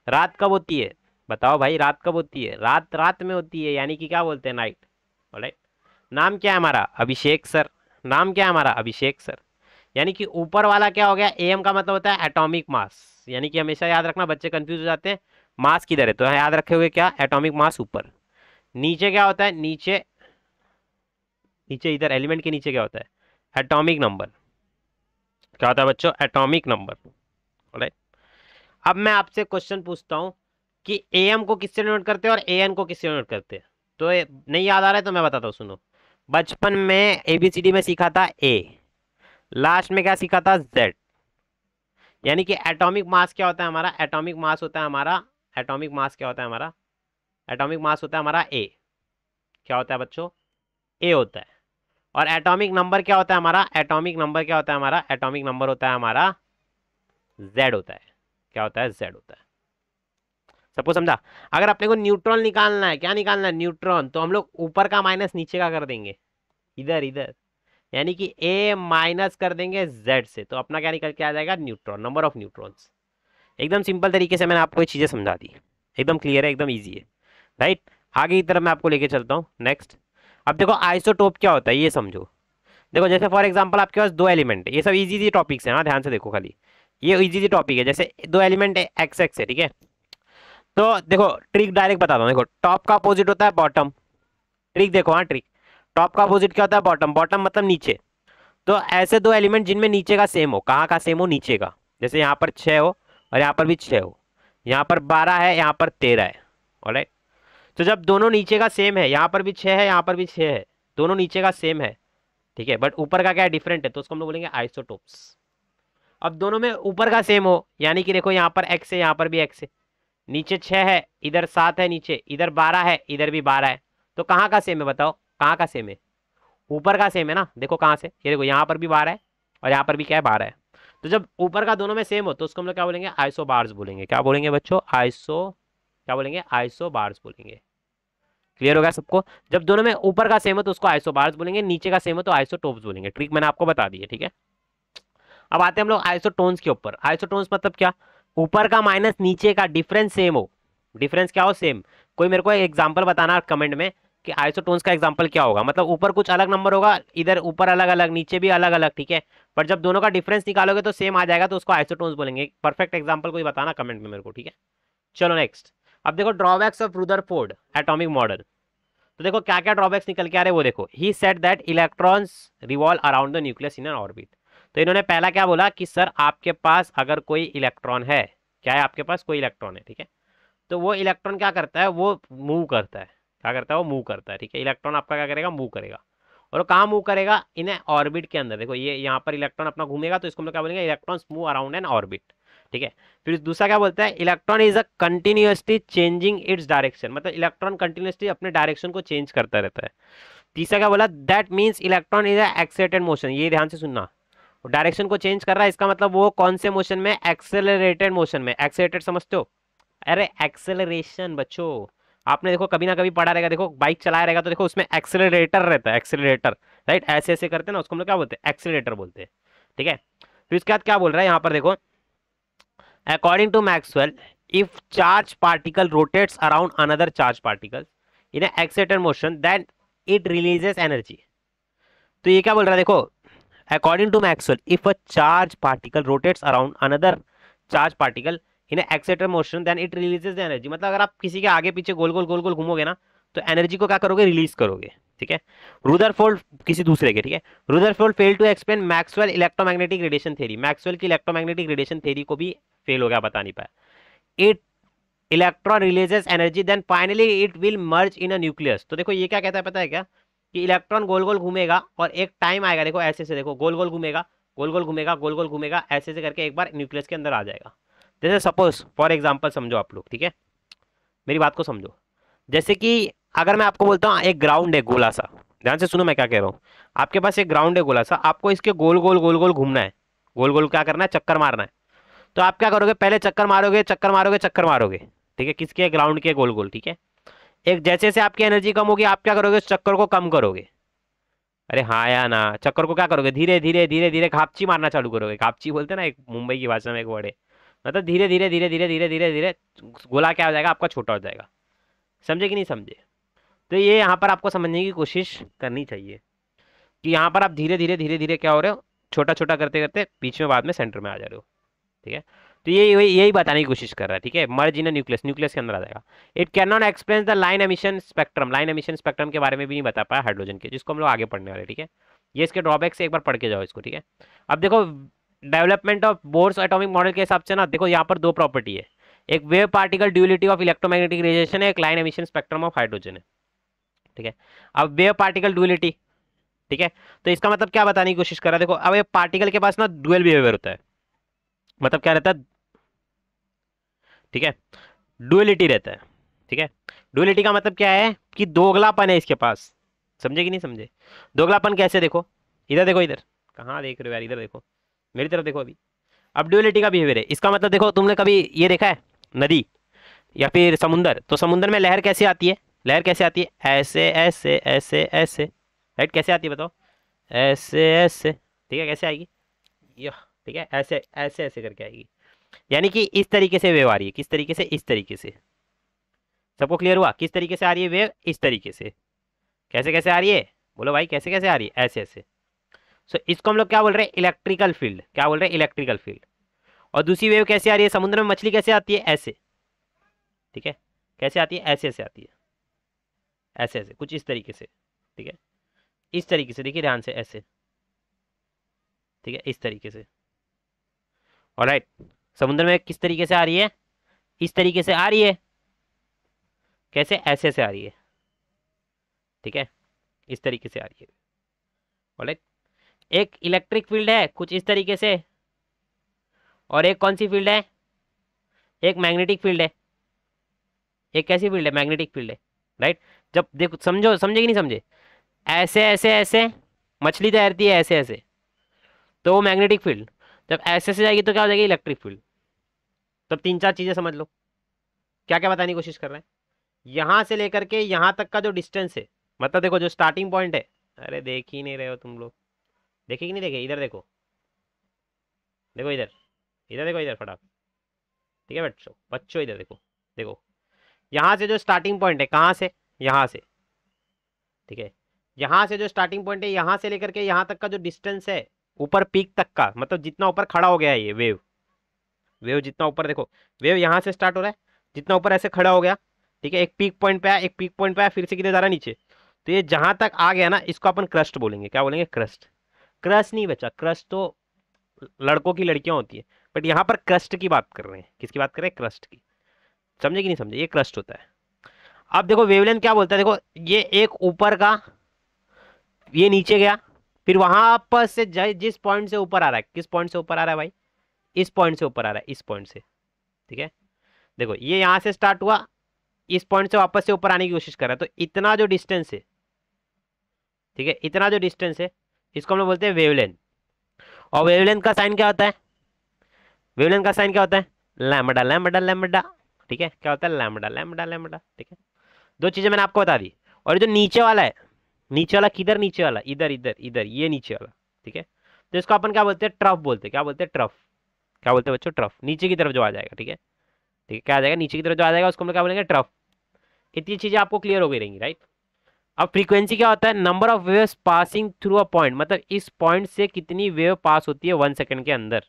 रात कब होती है बताओ भाई रात कब होती है रात रात में होती है यानी कि क्या बोलते हैं नाइट बोले नाम क्या है हमारा अभिषेक सर नाम क्या है हमारा अभिषेक सर यानी कि ऊपर वाला क्या हो गया एम का मतलब होता है एटॉमिक मास यानी कि हमेशा याद रखना बच्चे कंफ्यूज हो जाते हैं मास किधर है तो याद रखे हुए क्या एटॉमिक मास ऊपर नीचे क्या होता है नीचे नीचे इधर एलिमेंट के नीचे क्या होता है एटॉमिक नंबर क्या होता है बच्चों एटॉमिक नंबर right? अब मैं आपसे क्वेश्चन पूछता हूँ कि ए एम को किससे नोट करते हैं और ए एन को किससे नोट करते हैं तो नहीं याद आ रहा है तो मैं बताता हूँ सुनो बचपन में ए बी सी डी में सीखा था ए लास्ट में क्या सीखा था जेड यानी कि एटॉमिक मास क्या होता है हमारा एटॉमिक मास होता है हमारा एटॉमिक मास क्या होता है हमारा एटॉमिक मास होता है हमारा ए क्या होता है बच्चों ए होता है और एटॉमिक नंबर क्या होता है हमारा एटॉमिक नंबर क्या होता है हमारा एटॉमिक नंबर होता है हमारा जेड होता है क्या होता है जेड होता है सबको समझा अगर अपने को न्यूट्रॉन निकालना है क्या निकालना है न्यूट्रॉन तो हम लोग ऊपर का माइनस नीचे का कर देंगे इधर इधर यानी कि ए माइनस कर देंगे जेड से तो अपना क्या निकल के आ जाएगा न्यूट्रॉन नंबर ऑफ न्यूट्रॉन्स एकदम सिंपल तरीके से मैंने आपको ये चीज़ें समझा दी एकदम क्लियर है एकदम ईजी है राइट आगे की तरफ मैं आपको लेके चलता हूँ नेक्स्ट अब देखो आइसोटोप क्या होता है ये समझो देखो जैसे फॉर एग्जाम्पल आपके पास दो एलिमेंट है ये सब ईजी ईजी टॉपिक्स हैं हाँ ध्यान से देखो खाली ये इजी टॉपिक है जैसे दो एलिमेंट है एक्स एक्स है ठीक है तो देखो ट्रिक डायरेक्ट बताता हूँ देखो टॉप का अपोजिट होता है बॉटम ट्रिक देखो हाँ ट्रिक टॉप का अपोजिट क्या होता है बॉटम बॉटम मतलब नीचे तो ऐसे दो एलिमेंट जिनमें नीचे का सेम हो कहाँ का सेम हो नीचे का जैसे यहाँ पर छः हो और यहाँ पर भी छः हो यहाँ पर बारह है यहाँ पर तेरह है राइट तो जब दोनों नीचे का सेम है यहाँ पर भी छः है यहाँ पर भी छः है दोनों नीचे का सेम है ठीक है बट ऊपर का क्या डिफरेंट है तो उसको हम लोग बोलेंगे आइसोटोप्स अब दोनों में ऊपर का सेम हो यानी कि देखो यहाँ पर एक्स है यहाँ पर भी एक्स है नीचे छः है इधर सात है नीचे इधर बारह है इधर भी बारह है तो कहाँ का सेम है बताओ कहाँ का सेम है ऊपर का सेम है ना देखो कहाँ से ये देखो यहाँ पर भी बारह है और यहाँ पर भी क्या है बारह है तो जब ऊपर का दोनों में सेम हो तो उसको हम लोग क्या बोलेंगे आइसो बार्स बोलेंगे क्या बोलेंगे बच्चों आइसो क्या बोलेंगे आइसो बार्स बोलेंगे क्लियर होगा सबको जब दोनों में ऊपर का सेम हो तो उसको आइसो बार्स बोलेंगे नीचे का सेम हो तो आइसो टोप्स बोलेंगे ट्रिक मैंने आपको बता दी है ठीक है अब आते हैं हम लोग आइसोटोन्स के ऊपर आइसोटोन्स मतलब क्या ऊपर का माइनस नीचे का डिफरेंस सेम हो डिफरेंस क्या हो सेम कोई मेरे को एग्जाम्पल बताना कमेंट में कि आइसोटोन्स का एग्जाम्पल क्या होगा मतलब ऊपर कुछ अलग नंबर होगा इधर ऊपर अलग अलग नीचे भी अलग अलग ठीक है पर जब दोनों का डिफरेंस निकालोगे तो सेम आ जाएगा तो उसको आइसोटोन्स बोलेंगे परफेक्ट एग्जाम्पल कोई बताना कमेंट में मेरे को ठीक है चलो नेक्स्ट अब देखो drawbacks of ford atomic model तो देखो क्या क्या ड्रॉबैक्स निकल के आ रहे वो देखो he said that electrons revolve around the nucleus in an orbit तो इन्होंने पहला क्या बोला कि सर आपके पास अगर कोई इलेक्ट्रॉन है क्या है आपके पास कोई इलेक्ट्रॉन है ठीक है तो वो इलेक्ट्रॉन क्या करता है वो मूव करता है क्या करता है वो मूव करता है ठीक है इलेक्ट्रॉन आपका क्या करेगा मूव करेगा और कहा कहाँ मूव करेगा इन ऑर्बिट के अंदर देखो ये यहाँ पर इलेक्ट्रॉन अपना घूमेगा तो इसको हम क्या बोलेंगे electron move around an orbit ठीक है फिर दूसरा क्या बोलता है electron is a continuously changing its direction मतलब इलेक्ट्रॉन कंटिन्यूअसली अपने डायरेक्शन को चेंज करता रहता है तीसरा क्या बोला that means electron is a accelerated motion ये ध्यान से सुनना डायरेक्शन को चेंज कर रहा है इसका मतलब वो कौन से मोशन में एक्सेलरेटेड मोशन में एक्सेलरेटेड समझते हो अरे एक्सेलरेशन बच्चों आपने देखो कभी ना कभी पढ़ा रहेगा देखो बाइक चलाया रहेगा तो देखो उसमें एक्सेलरेटर रहता है एक्सेलरेटर राइट ऐसे ऐसे करते हैं ना उसको हम लोग क्या बोलते हैं एक्सेलरेटर बोलते हैं ठीक है फिर तो उसके बाद क्या बोल रहा है यहाँ पर देखो according to Maxwell if charge particle rotates around another charge particle in accelerated motion then it releases energy तो ये क्या बोल रहा है देखो according to Maxwell if a charge particle rotates around another charge particle in accelerated motion motion, it it the energy मतलब अगर आप किसी के आगे पीछे गोल गोल गोल गोल घूमोगे ना तो एनर्जी को क्या करोगे रिलीज करोगे ठीक है फोल्ड किसी दूसरे के ठीक है ford fail to explain Maxwell electromagnetic radiation theory Maxwell की इलेक्ट्रोमैग्नेटिक रेडिएशन थेरी को भी फेल हो गया बता नहीं पाया it electron releases energy then finally it will merge in a nucleus तो देखो ये क्या कहता है पता है क्या कि इलेक्ट्रॉन गोल गोल घूमेगा और एक टाइम आएगा देखो ऐसे से देखो गोल गोल घूमेगा गोल गोल घूमेगा गोल गोल घूमेगा ऐसे से करके एक बार न्यूक्लियस के अंदर आ जाएगा जैसे सपोज फॉर एग्जाम्पल समझो आप लोग ठीक है मेरी बात को समझो जैसे कि अगर मैं आपको बोलता हूँ एक ग्राउंड है गोला सा ध्यान से सुनो मैं क्या कह रहा हूँ आपके पास एक ग्राउंड है गोला सा आपको इसके गोल गोल गोल गोल घूमना है गोल गोल क्या करना है चक्कर मारना है तो आप क्या करोगे पहले चक्कर मारोगे चक्कर मारोगे चक्कर मारोगे ठीक है किसके ग्राउंड के गोल गोल ठीक है एक जैसे से आपकी एनर्जी कम होगी आप क्या करोगे उस चक्कर को कम करोगे अरे हाँ या ना चक्कर को क्या करोगे धीरे धीरे धीरे धीरे खापची मारना चालू करोगे खापची बोलते ना एक मुंबई की भाषा में एक वर्ड है मतलब धीरे धीरे धीरे धीरे धीरे धीरे धीरे गोला क्या हो जाएगा आपका छोटा हो जाएगा समझे कि नहीं समझे तो ये यहाँ पर आपको समझने की कोशिश करनी चाहिए कि यहाँ पर आप धीरे धीरे धीरे धीरे क्या हो रहे हो छोटा छोटा करते करते बीच में बाद में सेंटर में आ जा रहे हो ठीक है तो ये यही बताने की कोशिश कर रहा है ठीक है मर्ज इन न्यूक्लियस न्यूक्लियस के अंदर आ जाएगा it can not explain the line emission spectrum line emission spectrum के बारे में भी नहीं बता पाया हाइड्रोजन के जिसको हम लोग आगे पढ़ने वाले ठीक है ये इसके ड्रॉबैक्स एक बार पढ़ के जाओ इसको ठीक है अब देखो development of Bohr's atomic model के हिसाब से ना देखो यहाँ पर दो प्रॉपर्टी है एक wave particle duality of electromagnetic radiation है एक line emission spectrum of hydrogen है ठीक है अब वेव पार्टिकल ड्यूलिटी ठीक है तो इसका मतलब क्या बताने की कोशिश कर रहा है देखो अब ये पार्टिकल के पास ना डुअल बिहेवियर होता है मतलब क्या रहता है ठीक है डुअलिटी रहता है ठीक है डुअलिटी का मतलब क्या है कि दोगलापन है इसके पास समझे कि नहीं समझे दोगलापन कैसे देखो इधर देखो इधर कहाँ देख रहे हो यार इधर देखो मेरी तरफ देखो अभी अब डुअलिटी का बिहेवियर है इसका मतलब देखो तुमने कभी ये देखा है नदी या फिर समुंदर तो समुंदर में लहर कैसे आती है लहर कैसे आती है ऐसे ऐसे ऐसे ऐसे राइट कैसे आती है बताओ ऐसे ऐसे ठीक है कैसे आएगी यह ठीक है ऐसे ऐसे ऐसे करके आएगी यानी कि इस तरीके से वेव आ रही है किस तरीके से इस तरीके से सबको क्लियर हुआ किस तरीके से आ रही है वेव इस तरीके से कैसे कैसे आ रही है बोलो भाई कैसे कैसे आ रही है ऐसे ऐसे सो so, इसको हम लोग क्या बोल रहे हैं इलेक्ट्रिकल फील्ड क्या बोल रहे हैं इलेक्ट्रिकल फील्ड और दूसरी वेव कैसे आ रही है समुद्र में मछली कैसे आती है ऐसे ठीक है कैसे आती है ऐसे ऐसे आती है ऐसे ऐसे कुछ इस तरीके से ठीक है इस तरीके से देखिए ध्यान से ऐसे ठीक है इस तरीके से और राइट समुद्र में किस तरीके से आ रही है इस तरीके से आ रही है कैसे ऐसे से आ रही है ठीक है इस तरीके से आ रही है बोले एक इलेक्ट्रिक फील्ड है कुछ इस तरीके से और एक कौन सी फील्ड है एक मैग्नेटिक फील्ड है एक कैसी फील्ड है मैग्नेटिक फील्ड है राइट जब देखो समझो समझे कि नहीं समझे ऐसे ऐसे ऐसे मछली तैरती है ऐसे ऐसे तो वो मैग्नेटिक फील्ड जब ऐसे से जाएगी तो क्या हो जाएगी इलेक्ट्रिक फील्ड तब तीन चार चीज़ें समझ लो क्या क्या बताने की कोशिश कर रहे हैं यहाँ से लेकर के यहाँ तक का जो डिस्टेंस है मतलब देखो जो स्टार्टिंग पॉइंट है अरे देख ही नहीं रहे हो तुम लोग देखे कि नहीं देखे इधर देखो देखो इधर इधर देखो इधर फटाफट ठीक है बच्चों बच्चों इधर देखो देखो यहाँ से जो स्टार्टिंग पॉइंट है कहाँ से यहाँ से ठीक है यहाँ से जो स्टार्टिंग पॉइंट है यहाँ से लेकर के यहाँ तक का जो डिस्टेंस है ऊपर पीक तक का मतलब जितना ऊपर खड़ा हो गया ये वेव वेव जितना ऊपर देखो वेव यहाँ से स्टार्ट हो रहा है जितना ऊपर ऐसे खड़ा हो गया ठीक है एक पीक पॉइंट पे आया एक पीक पॉइंट पे आया फिर से कितने जा रहा नीचे तो ये जहाँ तक आ गया ना इसको अपन क्रस्ट बोलेंगे क्या बोलेंगे क्रस्ट क्रस्ट नहीं बचा क्रस्ट तो लड़कों की लड़कियाँ होती है बट यहाँ पर क्रस्ट की बात कर रहे हैं किसकी बात कर रहे हैं क्रस्ट की समझे कि नहीं समझे ये क्रस्ट होता है अब देखो वेवलेंथ क्या बोलता है देखो ये एक ऊपर का ये नीचे गया फिर वहां पर से जिस पॉइंट से ऊपर आ रहा है किस पॉइंट से ऊपर आ रहा है भाई इस पॉइंट से ऊपर आ रहा है इस पॉइंट से ठीक है देखो ये यहाँ से स्टार्ट हुआ इस पॉइंट से वापस से ऊपर आने की कोशिश कर रहा है तो इतना जो डिस्टेंस है ठीक है इतना जो डिस्टेंस है इसको हम लोग बोलते हैं वेवलेन और वेवलेन का साइन क्या होता है वेवलेन का साइन क्या होता है लैमडा लैमडा लैमडा ठीक है क्या होता है लैमडा लैमडा लैमडा ठीक है दो चीज़ें मैंने आपको बता दी और जो नीचे वाला है नीचे वाला किधर नीचे वाला इधर इधर इधर ये नीचे वाला ठीक है तो इसको अपन क्या बोलते हैं ट्रफ बोलते हैं क्या बोलते हैं ट्रफ क्या बोलते हैं बच्चों ट्रफ नीचे की तरफ जो आ जाएगा ठीक है ठीक है क्या आ जाएगा नीचे की तरफ जो आ जाएगा उसको हम क्या बोलेंगे ट्रफ इतनी चीज़ें आपको क्लियर हो गई रहेंगी राइट अब फ्रीक्वेंसी क्या होता है number of waves passing through a point मतलब इस पॉइंट से कितनी वेव पास होती है वन सेकेंड के अंदर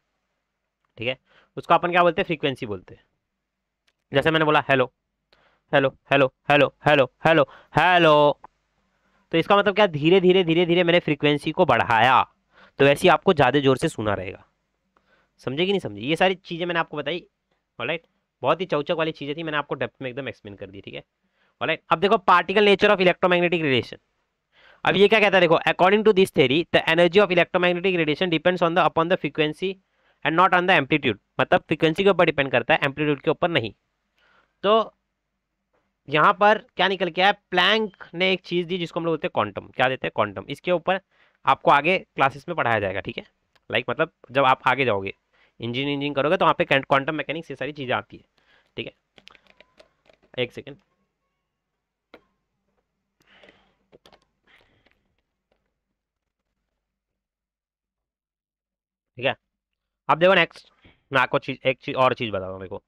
ठीक है उसको अपन क्या बोलते हैं फ्रीक्वेंसी बोलते हैं जैसे मैंने बोला hello hello hello hello hello hello hello तो इसका मतलब क्या धीरे धीरे धीरे धीरे मैंने फ्रिक्वेंसी को बढ़ाया तो वैसे ही आपको ज़्यादा जोर से सुना रहेगा समझे कि नहीं समझे ये सारी चीज़ें मैंने आपको बताई ऑलराइट बहुत ही चौचक वाली चीज़ें थी मैंने आपको डेप्थ में एकदम एक्सप्लेन कर दी ठीक है ऑलराइट अब देखो particle nature of electromagnetic radiation अब ये क्या कहता है देखो according to this theory the energy of electromagnetic radiation depends on the upon the frequency and not on the amplitude मतलब फ्रिक्वेंसी के ऊपर डिपेंड करता है एम्पलीट्यूड के ऊपर नहीं तो यहाँ पर क्या निकल के आया प्लैंक ने एक चीज़ दी जिसको हम लोग बोलते हैं क्वांटम क्या देते हैं क्वांटम इसके ऊपर आपको आगे क्लासेस में पढ़ाया जाएगा ठीक है लाइक मतलब जब आप आगे जाओगे इंजीनियरिंग इंजीनियरिंग करोगे तो वहाँ पे क्वांटम मैकेनिक्स ये सारी चीज़ें आती है ठीक है एक सेकेंड ठीक है अब देखो नेक्स्ट मैं आपको चीज़ एक चीज़ और चीज़ बता रहा हूँ मेरे को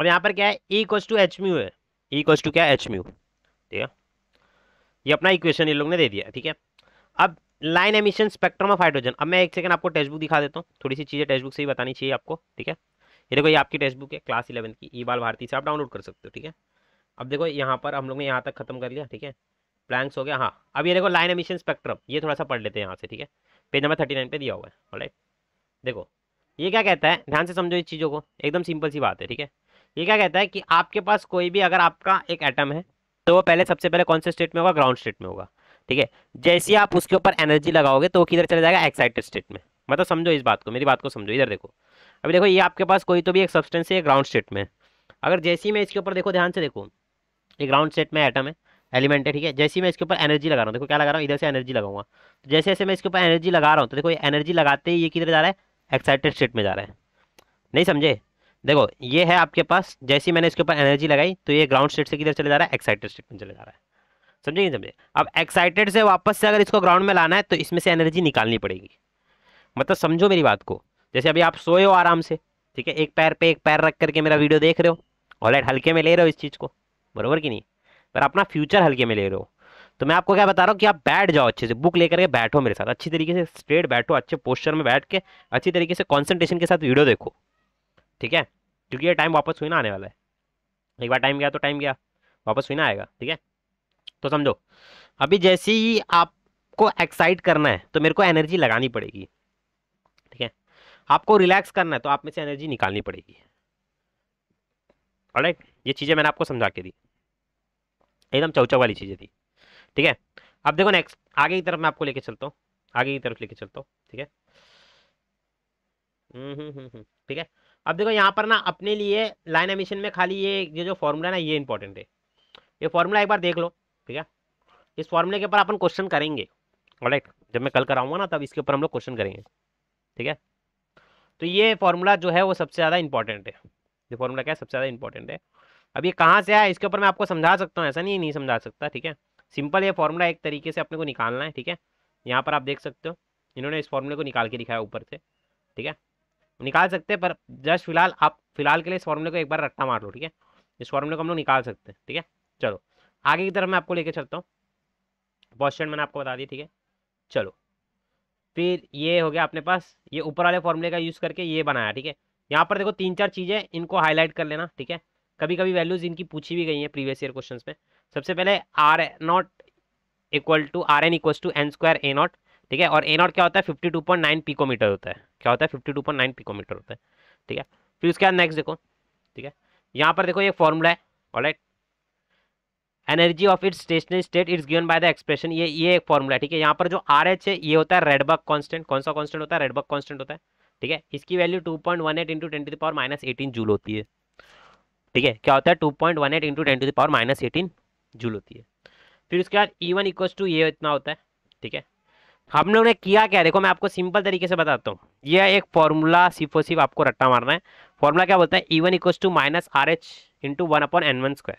अब यहाँ पर क्या है E equals to H mu है इक्वल्स e टू क्या एच म्यू ठीक है ये अपना इक्वेशन ये लोग ने दे दिया ठीक है अब line emission spectrum of hydrogen अब मैं एक सेकंड आपको टेक्स्ट बुक दिखा देता हूँ थोड़ी सी चीज़ें टेक्स्ट बुक से ही बतानी चाहिए आपको ठीक है ये देखो ये आपकी टेस्ट बुक है क्लास इलेवन की ई e बाल भारती से आप डाउनलोड कर सकते हो ठीक है अब देखो यहाँ पर हम लोग ने यहाँ तक खत्म कर लिया ठीक है प्लैंक्स हो गया हाँ अब ये देखो लाइन एमिशन स्पेक्ट्रम ये थोड़ा सा पढ़ लेते हैं यहाँ से ठीक है पेज नंबर थर्टी नाइन दिया हुआ है राइट देखो ये क्या कहता है ध्यान से समझो इस चीज़ों को एकदम सिंपल सी बात है ठीक है ये क्या कहता है कि आपके पास कोई भी अगर आपका एक एटम है तो वो पहले सबसे पहले कौन से स्टेट में होगा ग्राउंड स्टेट में होगा ठीक है जैसे आप उसके ऊपर एनर्जी लगाओगे तो वो किधर चला जाएगा एक्साइटेड स्टेट में मतलब समझो इस बात को मेरी बात को समझो इधर देखो अभी देखो ये आपके पास कोई तो भी एक सब्सटेंस है ग्राउंड स्टेट में अगर जैसी मैं इसके ऊपर देखो ध्यान से देखो ये ग्राउंड स्टेट में एटम है एलिमेंट है ठीक है जैसे मैं इसके ऊपर एनर्जी लगा रहा हूँ देखो क्या लगा रहा हूँ इधर से एनर्जी लगाऊंगा तो जैसे जैसे मैं इसके ऊपर एनर्जी लगा रहा हूँ तो देखो ये एनर्जी लगाते ही ये किधर जा रहा है एक्साइटेड स्टेट में जा रहा है नहीं समझे देखो ये है आपके पास जैसी मैंने इसके ऊपर एनर्जी लगाई तो ये ग्राउंड स्टेट से किधर चले जा रहा है एक्साइटेड स्टेट में चले जा रहा है समझे नहीं समझे अब एक्साइटेड से वापस से अगर इसको ग्राउंड में लाना है तो इसमें से एनर्जी निकालनी पड़ेगी मतलब समझो मेरी बात को जैसे अभी आप सोए हो आराम से ठीक है एक पैर पे एक पैर रख करके मेरा वीडियो देख रहे हो ऑलराइट हल्के में ले रहे हो इस चीज़ को बरोबर कि नहीं पर अपना फ्यूचर हल्के में ले रहे हो तो मैं आपको क्या बता रहा हूँ कि आप बैठ जाओ अच्छे से बुक लेकर के बैठो मेरे साथ अच्छी तरीके से स्ट्रेट बैठो अच्छे पोस्चर में बैठ के अच्छी तरीके से कॉन्सेंट्रेशन के साथ वीडियो देखो ठीक है क्योंकि ये टाइम वापस हुई ना आने वाला है एक बार टाइम गया तो टाइम गया वापस हुई ना आएगा ठीक है तो समझो अभी जैसे ही आपको एक्साइट करना है तो मेरे को एनर्जी लगानी पड़ेगी ठीक है आपको रिलैक्स करना है तो आप में से एनर्जी निकालनी पड़ेगी और ये चीज़ें मैंने आपको समझा के दी एकदम चौचा वाली चीज़ें थी ठीक है अब देखो नेक्स्ट आगे की तरफ मैं आपको लेके चलता हूँ आगे की तरफ लेके चलता हूँ ठीक है हम्म, हम्म, हम्म, ठीक है अब देखो यहाँ पर ना अपने लिए लाइन एमिशन में खाली ये ये जो फॉर्मूला ना ये इंपॉर्टेंट है ये फॉर्मूला एक बार देख लो ठीक है इस फॉर्मूले के ऊपर अपन क्वेश्चन करेंगे राइट जब मैं कल कराऊंगा ना तब इसके ऊपर हम लोग क्वेश्चन करेंगे ठीक है तो ये फॉर्मूला जो है वो सबसे ज़्यादा इंपॉर्टेंट है ये फॉर्मूला क्या है सबसे ज़्यादा इंपॉर्टेंट है अब ये कहाँ से आया इसके ऊपर मैं आपको समझा सकता हूँ ऐसा नहीं नहीं समझा सकता ठीक है सिंपल ये फॉर्मूला एक तरीके से अपने को निकालना है ठीक है यहाँ पर आप देख सकते हो इन्होंने इस फॉर्मूले को निकाल के दिखाया ऊपर से ठीक है निकाल सकते हैं पर जस्ट फिलहाल आप फिलहाल के लिए इस फॉर्मूले को एक बार रट्टा मार लो ठीक है इस फॉर्मूले को हम लोग निकाल सकते हैं ठीक है चलो आगे की तरफ मैं आपको लेके चलता हूँ क्वेश्चन मैंने आपको बता दिया ठीक है चलो फिर ये हो गया अपने पास ये ऊपर वाले फॉर्मूले का यूज़ करके ये बनाया ठीक है यहाँ पर देखो तीन चार चीज़ें इनको हाईलाइट कर लेना ठीक है कभी कभी वैल्यूज़ इनकी पूछी भी गई हैं प्रीवियस ईयर क्वेश्चन में सबसे पहले R naught equal to R N equal to N square A naught ठीक है और ए नॉट क्या होता है fifty two point nine picometer होता है क्या होता है fifty two point nine picometer होता है ठीक है फिर उसके बाद नेक्स्ट देखो ठीक है यहाँ पर देखो ये फॉर्मूला है right energy of its stationary state it's given by the expression ये ये एक फॉर्मूला है ठीक है यहाँ पर जो आर एच है ये होता है रेडबर्ग कॉन्स्टेंट कौन सा कॉन्स्टेंट होता है रेडबर्ग कॉन्स्टेंट होता है ठीक है इसकी value two point one eight into ten to the power minus eighteen joule होती है ठीक है क्या होता है two point one eight into ten to the power minus eighteen joule होती है फिर उसके बाद ई वन इक्वल्स टू ये इतना होता है ठीक है हम लोग ने किया क्या देखो मैं आपको सिंपल तरीके से बताता हूँ यह एक फॉर्मूला सिर्फ सिर्फ आपको रट्टा मारना है फॉर्मूला क्या बोलता है E one two minus R H into one upon N one square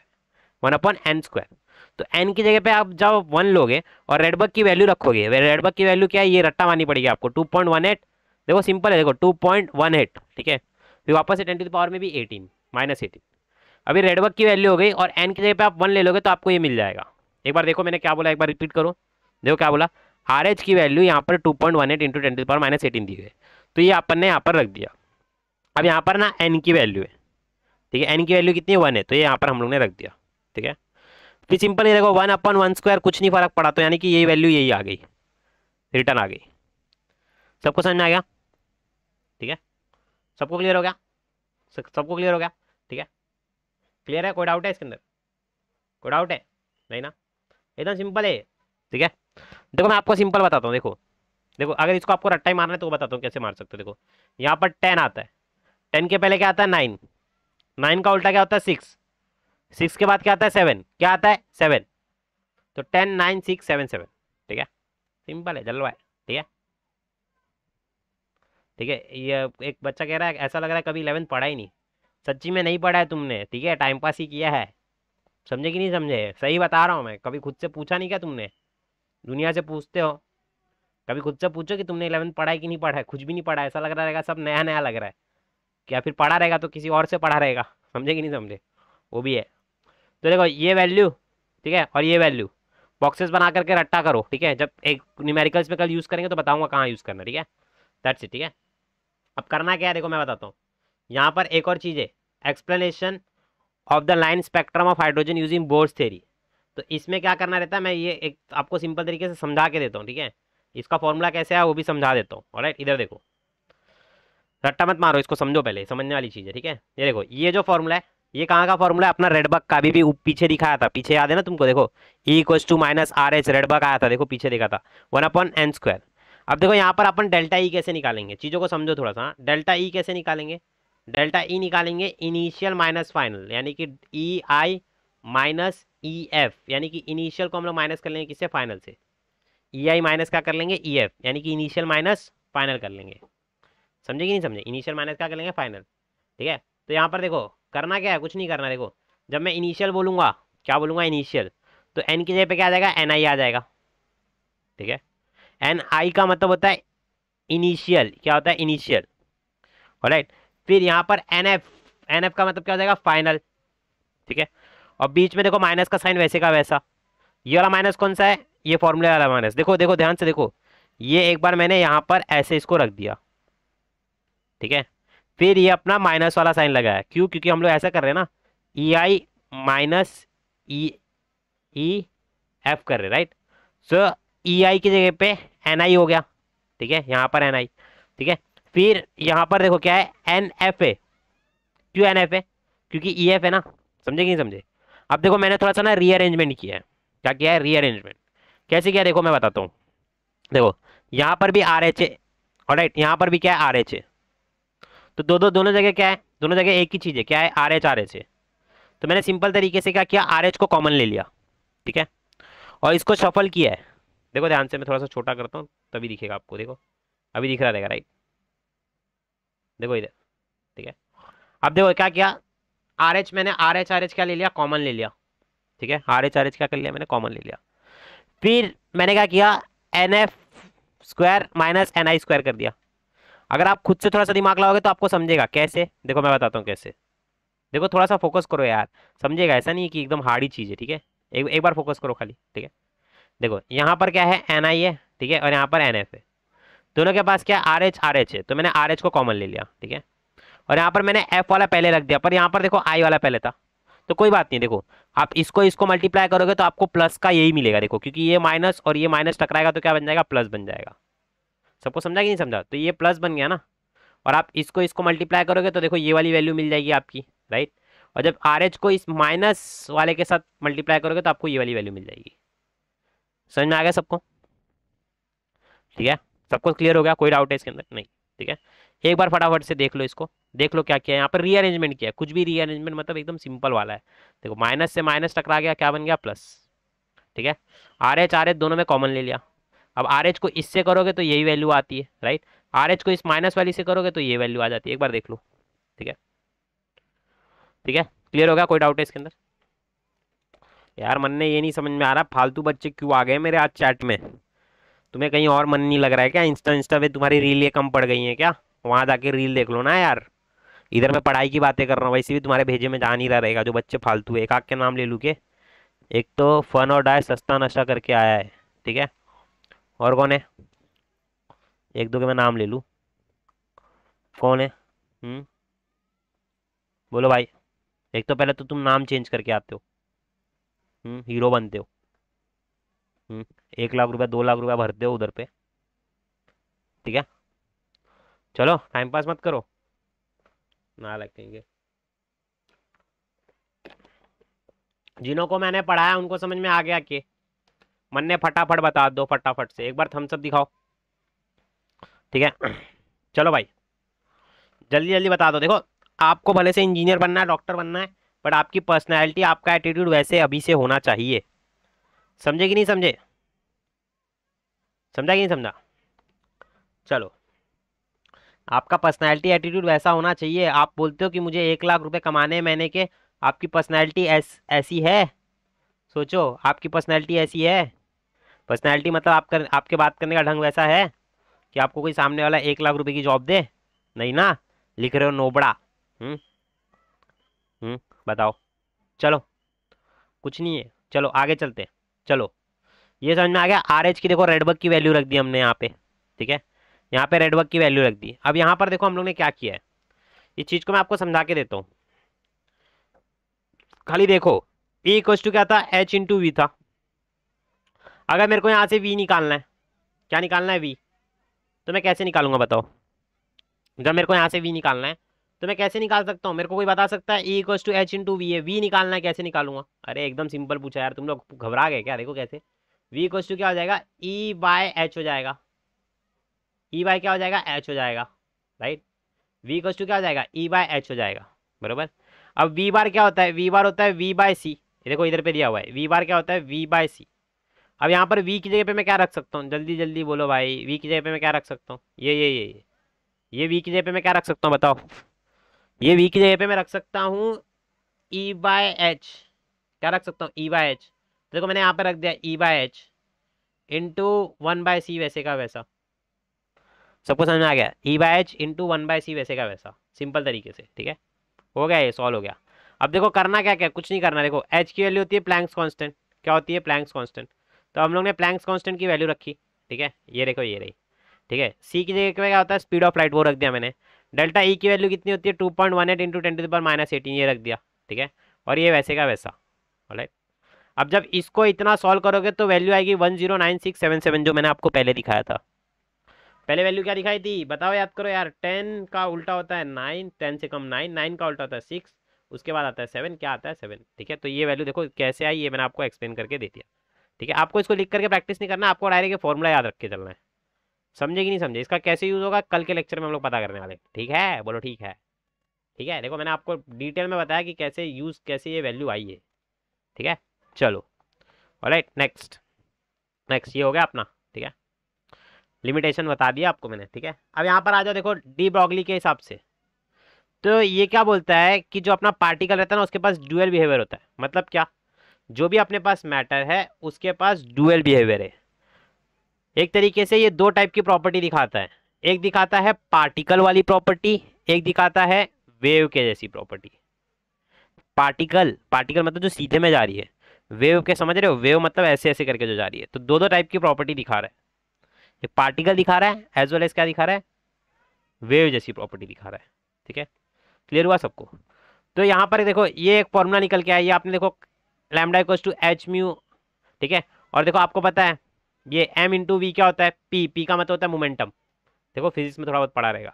one upon N square तो एन की जगह पे आप जब वन लोगे और रेडबर्ग की वैल्यू रखोगे रेडबर्ग की वैल्यू क्या है ये रट्टा मारनी पड़ेगी आपको टू पॉइंट वन एट देखो सिंपल है देखो टू पॉइंट वन एट ठीक है फिर वापस से टेन टू पावर में भी एटीन माइनस एटीन अभी रेडबर्ग की वैल्यू हो गई और एन की जगह पे आप वन ले लोगे तो आपको ये मिल जाएगा एक बार देखो मैंने क्या बोला एक बार रिपीट करो देखो क्या बोला आर एच की वैल्यू यहाँ पर two point one eight into ten power minus eighteen दी गई तो ये अपन ने यहाँ पर रख दिया अब यहाँ पर ना एन की वैल्यू है ठीक है एन की वैल्यू कितनी वन है तो ये यहाँ पर हम लोग ने रख दिया ठीक है फिर सिंपल ये देखो वन अपन वन स्क्वायर कुछ नहीं फर्क पड़ा तो यानी कि ये वैल्यू यही आ गई रिटर्न आ गई सबको समझ में आ गया ठीक है सबको क्लियर हो गया सबको क्लियर हो गया ठीक है क्लियर है कोई डाउट है इसके अंदर कोई डाउट है नहीं ना एकदम सिंपल है ठीक है देखो मैं आपको सिंपल बताता हूँ देखो देखो अगर इसको आपको रट्टा ही मारना है तो बताता हूँ कैसे मार सकते हो देखो यहाँ पर टेन आता है टेन के पहले क्या आता है नाइन नाइन का उल्टा क्या होता है सिक्स सिक्स के बाद क्या आता है सेवन क्या आता है सेवन तो ten nine six seven seven ठीक है सिंपल है जलवा है ठीक है ठीक है ये एक बच्चा कह रहा है ऐसा लग रहा है कभी इलेवन पढ़ा ही नहीं सच्ची में नहीं पढ़ा है तुमने ठीक है टाइम पास ही किया है समझे कि नहीं समझे सही बता रहा हूँ मैं कभी खुद से पूछा नहीं क्या तुमने दुनिया से पूछते हो कभी खुद से पूछो कि तुमने इलेवंथ पढ़ा है कि नहीं पढ़ा है कुछ भी नहीं पढ़ा है ऐसा लग रहा रहेगा सब नया नया लग रहा है क्या फिर पढ़ा रहेगा तो किसी और से पढ़ा रहेगा समझे कि नहीं समझे वो भी है तो देखो ये वैल्यू ठीक है और ये वैल्यू बॉक्सेस बना करके रट्टा करो ठीक है जब एक न्यूमेरिकल्स में कल यूज़ करेंगे तो बताऊँगा कहाँ यूज़ करना ठीक है दैट्स से ठीक है अब करना क्या है देखो मैं बताता हूँ यहाँ पर एक और चीज़ है explanation of the line spectrum of hydrogen using Bohr's theory तो इसमें क्या करना रहता है मैं ये एक आपको सिंपल तरीके से समझा के देता हूँ ठीक है इसका फॉर्मूला कैसे है वो भी समझा देता हूँ और इधर देखो रट्टा मत मारो इसको समझो पहले समझने वाली चीज़ है ठीक है ये देखो ये जो फॉर्मूला है ये कहाँ का फॉर्मूला है अपना रेडबक का अभी भी पीछे दिखाया था पीछे याद है ना तुमको देखो E equals to minus R H Rydberg आया था देखो पीछे देखा था वन अपॉन एन स्क्वायर अब देखो यहाँ पर अपन डेल्टा ई e कैसे निकालेंगे चीज़ों को समझो थोड़ा सा डेल्टा हाँ, ई e कैसे निकालेंगे डेल्टा ई e निकालेंगे इनिशियल माइनस फाइनल यानी कि E I minus E e F यानी कि इनिशियल को हम लोग माइनस कर लेंगे किससे फाइनल से ई आई माइनस क्या कर लेंगे ई e एफ यानी कि इनिशियल माइनस फाइनल कर लेंगे समझे कि नहीं समझे इनिशियल माइनस क्या कर लेंगे फाइनल ठीक है तो यहाँ पर देखो करना क्या है कुछ नहीं करना देखो जब मैं इनिशियल बोलूँगा क्या बोलूँगा इनिशियल तो एन की जगह पर क्या आ जाएगा एन आई आ जाएगा ठीक है एन आई का मतलब होता है इनिशियल क्या होता है इनिशियल राइट फिर यहाँ पर एन एफ एन एफ का मतलब क्या हो जाएगा फाइनल ठीक है और बीच में देखो माइनस का साइन वैसे का वैसा ये वाला माइनस कौन सा है ये फॉर्मूले वाला माइनस देखो देखो ध्यान से देखो ये एक बार मैंने यहाँ पर ऐसे इसको रख दिया ठीक है फिर ये अपना माइनस वाला साइन लगाया क्यों क्योंकि हम लोग ऐसा कर रहे हैं ना E e I minus E E F कर रहे राइट सो ई आई की जगह पे एन आई हो गया ठीक है यहाँ पर एन आई ठीक है फिर यहाँ पर देखो क्या है एन एफ ए क्यों एन एफ ए क्योंकि ई एफ है ना समझे कि नहीं समझे अब देखो मैंने थोड़ा सा ना रीअरेंजमेंट किया है क्या किया है रीअरेंजमेंट कैसे किया देखो मैं बताता हूँ देखो यहाँ पर भी आर एच ए और राइट यहाँ पर भी क्या है आर एच ए तो दो दो दोनों जगह क्या है दोनों जगह एक ही चीज़ है क्या है R H R H A तो मैंने सिंपल तरीके से क्या किया आर एच को कॉमन ले लिया ठीक है और इसको शफल किया है देखो ध्यान से मैं थोड़ा सा छोटा करता हूँ तभी दिखेगा आपको देखो अभी दिख रहा देगा राइट देखो इधर ठीक है अब देखो क्या किया आर एच मैंने आर एच आर एच क्या ले लिया कॉमन ले लिया ठीक है आर एच आर एच क्या कर लिया मैंने कॉमन ले लिया फिर मैंने क्या किया N F square minus N I square कर दिया अगर आप खुद से थोड़ा सा दिमाग लाओगे तो आपको समझेगा कैसे देखो मैं बताता हूँ कैसे देखो थोड़ा सा फोकस करो यार समझेगा ऐसा नहीं कि एकदम हार्ड ही चीज़ है ठीक है एक एक बार फोकस करो खाली ठीक है देखो यहाँ पर क्या है एन आई है ठीक है और यहाँ पर एन एफ है दोनों के पास क्या आर एच आर एच है तो मैंने आर एच को कॉमन ले लिया ठीक है और यहाँ पर मैंने एफ वाला पहले रख दिया पर यहाँ पर देखो आई वाला पहले था तो कोई बात नहीं देखो आप इसको इसको मल्टीप्लाई करोगे तो आपको प्लस का यही मिलेगा देखो क्योंकि ये माइनस और ये माइनस टकराएगा तो क्या बन जाएगा प्लस बन जाएगा सबको समझा कि नहीं समझा तो ये प्लस बन गया ना और आप इसको इसको मल्टीप्लाई करोगे तो देखो ये वाली वैल्यू मिल जाएगी आपकी राइट और जब आर एच को इस माइनस वाले के साथ मल्टीप्लाई करोगे तो आपको ये वाली वैल्यू मिल जाएगी समझ में आ गया सबको ठीक है सबको क्लियर हो गया कोई डाउट है इसके अंदर नहीं ठीक है एक बार फटाफट से देख लो इसको देख लो क्या किया यहाँ पर रीअरेंजमेंट किया कुछ भी रीअरेंजमेंट मतलब एकदम सिंपल वाला है देखो माइनस से माइनस टकरा गया क्या बन गया प्लस ठीक है आर एच आर एच दोनों में कॉमन ले लिया अब आर एच को इससे करोगे तो यही वैल्यू आती है राइट आर एच को इस माइनस वाली से करोगे तो ये वैल्यू आ जाती है एक बार देख लो ठीक है ठीक है क्लियर होगा कोई डाउट है इसके अंदर यार मन ने ये नहीं समझ में आ रहा फालतू बच्चे क्यों आ गए मेरे आज चैट में तुम्हें कहीं और मन नहीं लग रहा है क्या इंस्टा इंस्टा पे तुम्हारी रील ये कम पड़ गई है क्या वहाँ जाके रील देख लो ना यार इधर मैं पढ़ाई की बातें कर रहा हूँ वैसे भी तुम्हारे भेजे में जा नहीं रहा रहेगा जो बच्चे फालतू है एक आग के नाम ले लूँ के एक तो फन और डाय सस्ता नशा करके आया है ठीक है और कौन है एक दो के मैं नाम ले लूँ कौन है हुँ? हम्म? बोलो भाई एक तो पहले तो तुम नाम चेंज करके आते हो हुँ? हम्म, हीरो बनते हो हुँ? हम्म, एक लाख रुपया दो लाख रुपया भरते हो उधर पे ठीक है चलो टाइम पास मत करो ना रखेंगे जिन्हों को मैंने पढ़ाया उनको समझ में आ गया कि मन ने फटाफट बता दो फटाफट से एक बार थम्सअप दिखाओ ठीक है चलो भाई जल्दी जल्दी बता दो देखो आपको भले से इंजीनियर बनना है डॉक्टर बनना है बट आपकी पर्सनैलिटी आपका एटीट्यूड वैसे अभी से होना चाहिए समझे कि नहीं समझे समझा कि नहीं समझा चलो आपका पर्सनैलिटी एटीट्यूड वैसा होना चाहिए आप बोलते हो कि मुझे एक लाख रुपये कमाने हैं महीने के आपकी पर्सनैलिटी ऐस ऐसी है सोचो आपकी पर्सनैलिटी ऐसी है पर्सनैलिटी मतलब आप कर, आपके बात करने का ढंग वैसा है कि आपको कोई सामने वाला एक लाख रुपए की जॉब दे नहीं ना लिख रहे हो नोबड़ा हुँ? हम्म, हुँ? हम्म, बताओ चलो कुछ नहीं है चलो आगे चलते चलो ये समझ में आ गया आर एच की देखो रेडबक की वैल्यू रख दी हमने यहाँ पे ठीक है यहाँ पे रेडवर्क की वैल्यू रख दी अब यहाँ पर देखो हम लोग ने क्या किया है इस चीज़ को मैं आपको समझा के देता हूँ खाली देखो ए इक्व टू क्या था एच इंटू वी था अगर मेरे को यहाँ से वी निकालना है क्या निकालना है वी तो मैं कैसे निकालूंगा बताओ जब मेरे को यहाँ से वी निकालना है तो मैं कैसे निकाल सकता हूँ मेरे को कोई बता सकता है ई इक्व टू एच इंटू वी है वी निकालना है कैसे निकालूंगा अरे एकदम सिंपल पूछा यार तुम लोग घबरा गए क्या देखो कैसे वी इक्व टू क्या हो जाएगा ई बाय एच हो जाएगा ई e बाय क्या हो जाएगा एच हो जाएगा राइट वी कस टू क्या हो जाएगा ई बाय एच हो जाएगा बरोबर अब वी बार क्या होता है वी बार होता है वी बाय सी देखो इधर पे दिया हुआ है वी बार क्या होता है वी बाय सी अब यहाँ पर वी की जगह पे मैं क्या रख सकता हूँ जल्दी जल्दी बोलो भाई वी की जगह पे मैं क्या रख सकता हूँ ये ये ये ये वी की जगह पे मैं क्या रख सकता हूँ बताओ ये वी की जगह पे मैं रख सकता हूँ ई बाय एच क्या रख सकता हूँ ई बाय एच देखो मैंने यहाँ पर रख दिया E by H into one by C वैसे का वैसा सबको समझ में आ गया E by H into one by C वैसे का वैसा सिंपल तरीके से ठीक है हो गया ये सॉल्व हो गया अब देखो करना क्या क्या कुछ नहीं करना देखो एच की वैल्यू होती है प्लैंक्स कॉन्स्टेंट क्या होती है प्लैंक्स कॉन्स्टेंट तो हम लोग ने प्लैंक्स कॉन्स्टेंट की वैल्यू रखी ठीक है ये देखो ये रही ठीक है सी की जगह क्या होता है स्पीड ऑफ लाइट वो रख दिया मैंने डेल्टा ई e की वैल्यू कितनी होती है two point one eight into ten to power minus eighteen ये रख दिया ठीक है और ये वैसे का वैसा राइट अब जब इसको इतना सॉल्व करोगे तो वैल्यू आएगी one zero nine six seven seven जो मैंने आपको पहले दिखाया था पहले वैल्यू क्या दिखाई थी बताओ याद करो यार टेन का उल्टा होता है नाइन टेन से कम नाइन नाइन का उल्टा होता है सिक्स उसके बाद आता है सेवन क्या आता है सेवन ठीक है तो ये वैल्यू देखो कैसे आई ये मैंने आपको एक्सप्लेन करके दे दिया ठीक है आपको इसको लिख करके प्रैक्टिस नहीं करना आपको डायरेक्ट फॉर्मूला याद रख के चलना है समझे कि नहीं समझे इसका कैसे यूज़ होगा कल के लेक्चर में हम लोग पता करने वाले ठीक है बोलो ठीक है ठीक है देखो मैंने आपको डिटेल में बताया कि कैसे यूज़ कैसे ये वैल्यू आई है ठीक है चलो राइट नेक्स्ट नेक्स्ट ये हो गया अपना लिमिटेशन बता दिया आपको मैंने ठीक है अब यहाँ पर आ जाओ देखो डी ब्रॉगली के हिसाब से तो ये क्या बोलता है कि जो अपना पार्टिकल रहता है ना उसके पास डुअल बिहेवियर होता है मतलब क्या जो भी अपने पास मैटर है उसके पास डुअल बिहेवियर है एक तरीके से ये दो टाइप की प्रॉपर्टी दिखाता है एक दिखाता है पार्टिकल वाली प्रॉपर्टी एक दिखाता है वेव के जैसी प्रॉपर्टी पार्टिकल पार्टिकल मतलब जो सीधे में जा रही है वेव के समझ रहे हो वेव मतलब ऐसे ऐसे करके जो जा रही है तो दो दो टाइप की प्रॉपर्टी दिखा रहा है एक पार्टिकल दिखा रहा है एज वेल एज क्या दिखा रहा है वेव जैसी प्रॉपर्टी दिखा रहा है ठीक है क्लियर हुआ सबको तो यहाँ पर देखो ये एक फॉर्मूला निकल के आया ये आपने देखो लैमडा इक्व टू एच म्यू ठीक है और देखो आपको पता है ये एम इंटू वी क्या होता है पी पी का मतलब होता है मोमेंटम देखो फिजिक्स में थोड़ा बहुत पढ़ा रहेगा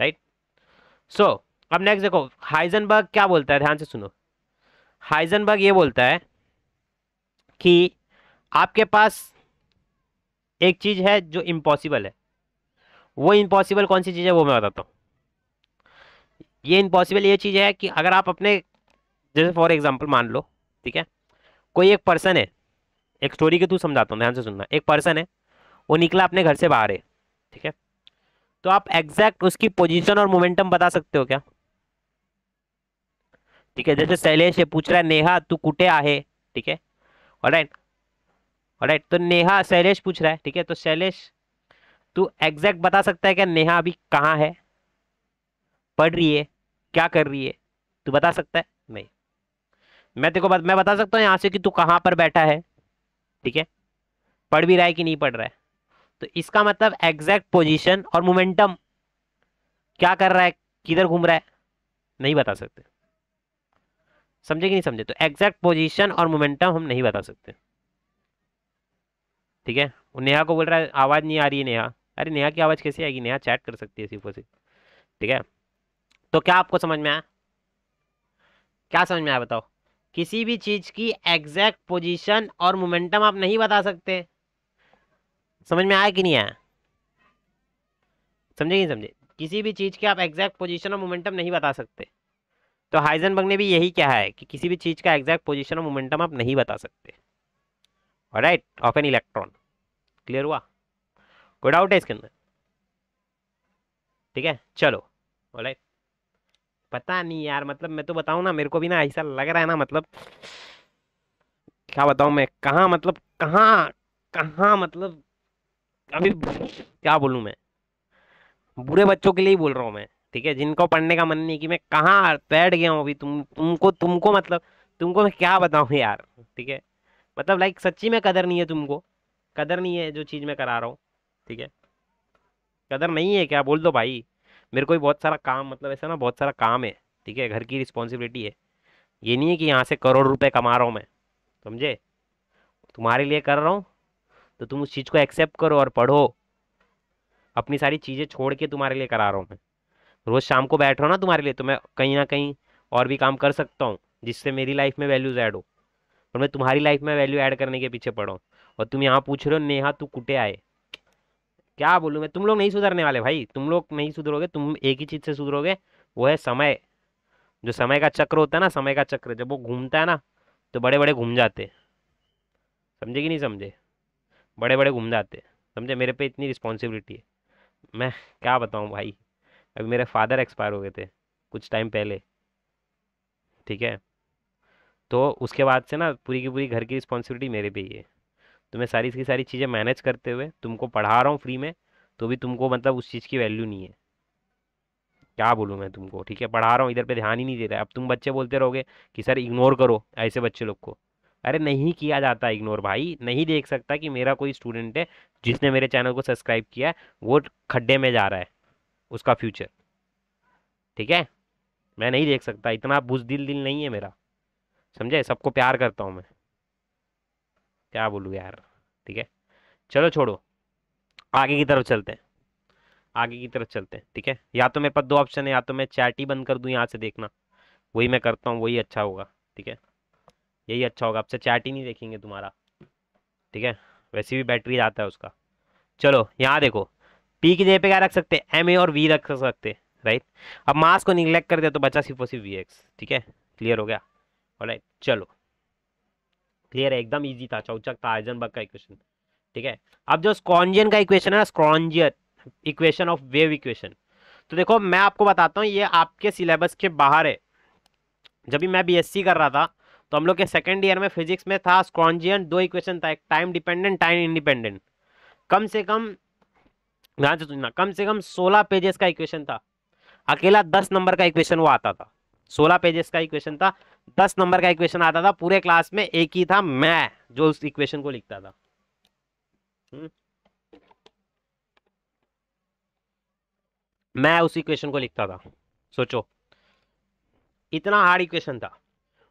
राइट सो so, अब नेक्स्ट देखो हाइजनबर्ग क्या बोलता है ध्यान से सुनो हाइजनबर्ग ये बोलता है कि आपके पास एक चीज़ है जो इम्पॉसिबल है वो इम्पॉसिबल कौन सी चीज़ है वो मैं बताता हूँ ये इम्पॉसिबल ये चीज़ है कि अगर आप अपने जैसे फॉर एग्जाम्पल मान लो ठीक है कोई एक पर्सन है एक स्टोरी के थ्रू समझाता हूँ ध्यान से सुनना एक पर्सन है वो निकला अपने घर से बाहर है ठीक है तो आप एग्जैक्ट उसकी पोजिशन और मोमेंटम बता सकते हो क्या ठीक है जैसे शैलेश पूछ रहा है नेहा तू कुटे आ ठीक है और राइट राइट तो नेहा शैलेश पूछ रहा है ठीक है तो शैलेश तू एग्जैक्ट बता सकता है क्या नेहा अभी कहाँ है पढ़ रही है क्या कर रही है तू बता सकता है नहीं मैं तेरे मैं बता सकता हूँ यहाँ से कि तू कहाँ पर बैठा है ठीक है पढ़ भी रहा है कि नहीं पढ़ रहा है तो इसका मतलब एग्जैक्ट पोजिशन और मोमेंटम क्या कर रहा है किधर घूम रहा है नहीं बता सकते समझे कि नहीं समझे तो एग्जैक्ट पोजीशन और मोमेंटम हम नहीं बता सकते ठीक है नेहा को बोल रहा है आवाज़ नहीं आ रही है नेहा अरे नेहा की आवाज़ कैसे आएगी नेहा चैट कर सकती है सिर्फ और ठीक है तो क्या आपको समझ में आया क्या समझ में आया बताओ किसी भी चीज़ की एग्जैक्ट पोजीशन और मोमेंटम आप नहीं बता सकते समझ में आया कि नहीं आया समझे कि नहीं समझे किसी भी चीज़ की आप एग्जैक्ट पोजीशन और मोमेंटम नहीं बता सकते तो हाइजनबर्ग ने भी यही कहा है कि किसी भी चीज़ का एग्जैक्ट पोजीशन और मोमेंटम आप नहीं बता सकते right of an electron clear हुआ कोई डाउट है इसके अंदर ठीक है चलो राइट पता नहीं यार मतलब मैं तो बताऊँ ना मेरे को भी ना ऐसा लग रहा है ना मतलब क्या बताऊँ मैं कहाँ मतलब कहाँ कहाँ मतलब अभी क्या बोलूँ मैं बुरे बच्चों के लिए ही बोल रहा हूँ मैं ठीक है जिनको पढ़ने का मन नहीं कि मैं कहाँ बैठ गया हूँ अभी तुम तुमको तुमको मतलब तुमको मैं क्या बताऊँ यार ठीक है मतलब लाइक सच्ची में कदर नहीं है तुमको कदर नहीं है जो चीज़ मैं करा रहा हूँ ठीक है कदर नहीं है क्या बोल दो भाई मेरे को भी बहुत सारा काम मतलब ऐसा ना बहुत सारा काम है ठीक है घर की रिस्पॉन्सिबिलिटी है ये नहीं है कि यहाँ से करोड़ रुपए कमा रहा हूँ मैं समझे तुम्हारे लिए कर रहा हूँ तो तुम उस चीज़ को एक्सेप्ट करो और पढ़ो अपनी सारी चीज़ें छोड़ के तुम्हारे लिए करा रहा हूँ मैं रोज़ शाम को बैठ रहा हूँ ना तुम्हारे लिए तो मैं कहीं ना कहीं और भी काम कर सकता हूँ जिससे मेरी लाइफ में वैल्यूज़ ऐड हो और मैं तुम्हारी लाइफ में वैल्यू ऐड करने के पीछे हूँ और तुम यहाँ पूछ रहे हो नेहा तू कुटे आए क्या बोलूँ मैं तुम लोग नहीं सुधरने वाले भाई तुम लोग नहीं सुधरोगे तुम एक ही चीज़ से सुधरोगे वो है समय जो समय का चक्र होता है ना समय का चक्र जब वो घूमता है ना तो बड़े बड़े घूम जाते समझे कि नहीं समझे बड़े बड़े घूम जाते समझे मेरे पे इतनी रिस्पॉन्सिबिलिटी है मैं क्या बताऊँ भाई अभी मेरे फादर एक्सपायर हो गए थे कुछ टाइम पहले ठीक है तो उसके बाद से ना पूरी की पूरी घर की रिस्पॉन्सिबिलिटी मेरे पे ही है तो मैं सारी की सारी चीज़ें मैनेज करते हुए तुमको पढ़ा रहा हूँ फ्री में तो भी तुमको मतलब उस चीज़ की वैल्यू नहीं है क्या बोलूँ मैं तुमको ठीक है पढ़ा रहा हूँ इधर पे ध्यान ही नहीं दे रहा है अब तुम बच्चे बोलते रहोगे कि सर इग्नोर करो ऐसे बच्चे लोग को अरे नहीं किया जाता इग्नोर भाई नहीं देख सकता कि मेरा कोई स्टूडेंट है जिसने मेरे चैनल को सब्सक्राइब किया है वो खड्डे में जा रहा है उसका फ्यूचर ठीक है मैं नहीं देख सकता इतना बुजदिल दिल नहीं है मेरा समझे सबको प्यार करता हूँ मैं क्या बोलूँ यार ठीक है चलो छोड़ो आगे की तरफ चलते हैं आगे की तरफ चलते हैं ठीक है या तो मेरे पास दो ऑप्शन है या तो मैं चैट ही बंद कर दूँ यहाँ से देखना वही मैं करता हूँ वही अच्छा होगा ठीक है यही अच्छा होगा आपसे चैट ही नहीं देखेंगे तुम्हारा ठीक है वैसे भी बैटरी जाता है उसका चलो यहाँ देखो पी की जगह पे क्या रख सकते हैं एम ए और वी रख सकते राइट अब मास को निगलेक्ट कर दिया तो बचा सिर्फ और सिर्फ वी एक्स ठीक है क्लियर हो गया ऑलराइट चलो क्लियर है एकदम इजी था चौचक था आइजनबर्ग का इक्वेशन ठीक है अब जो स्क्रॉन्जियन का इक्वेशन है ना Schrodinger equation of wave equation तो देखो मैं आपको बताता हूँ ये आपके सिलेबस के बाहर है जब भी मैं बीएससी कर रहा था तो हम लोग के सेकेंड ईयर में फिजिक्स में था स्क्रॉन्जियन दो इक्वेशन था एक टाइम डिपेंडेंट टाइम इंडिपेंडेंट कम से कम ध्यान से सुनना कम से कम सोलह पेजेस का इक्वेशन था अकेला दस नंबर का इक्वेशन वो आता था सोलह पेजेस का इक्वेशन था दस नंबर का इक्वेशन आता था पूरे क्लास में एक ही था मैं जो उस इक्वेशन को लिखता था हम्म। मैं उस इक्वेशन को लिखता था सोचो इतना हार्ड इक्वेशन था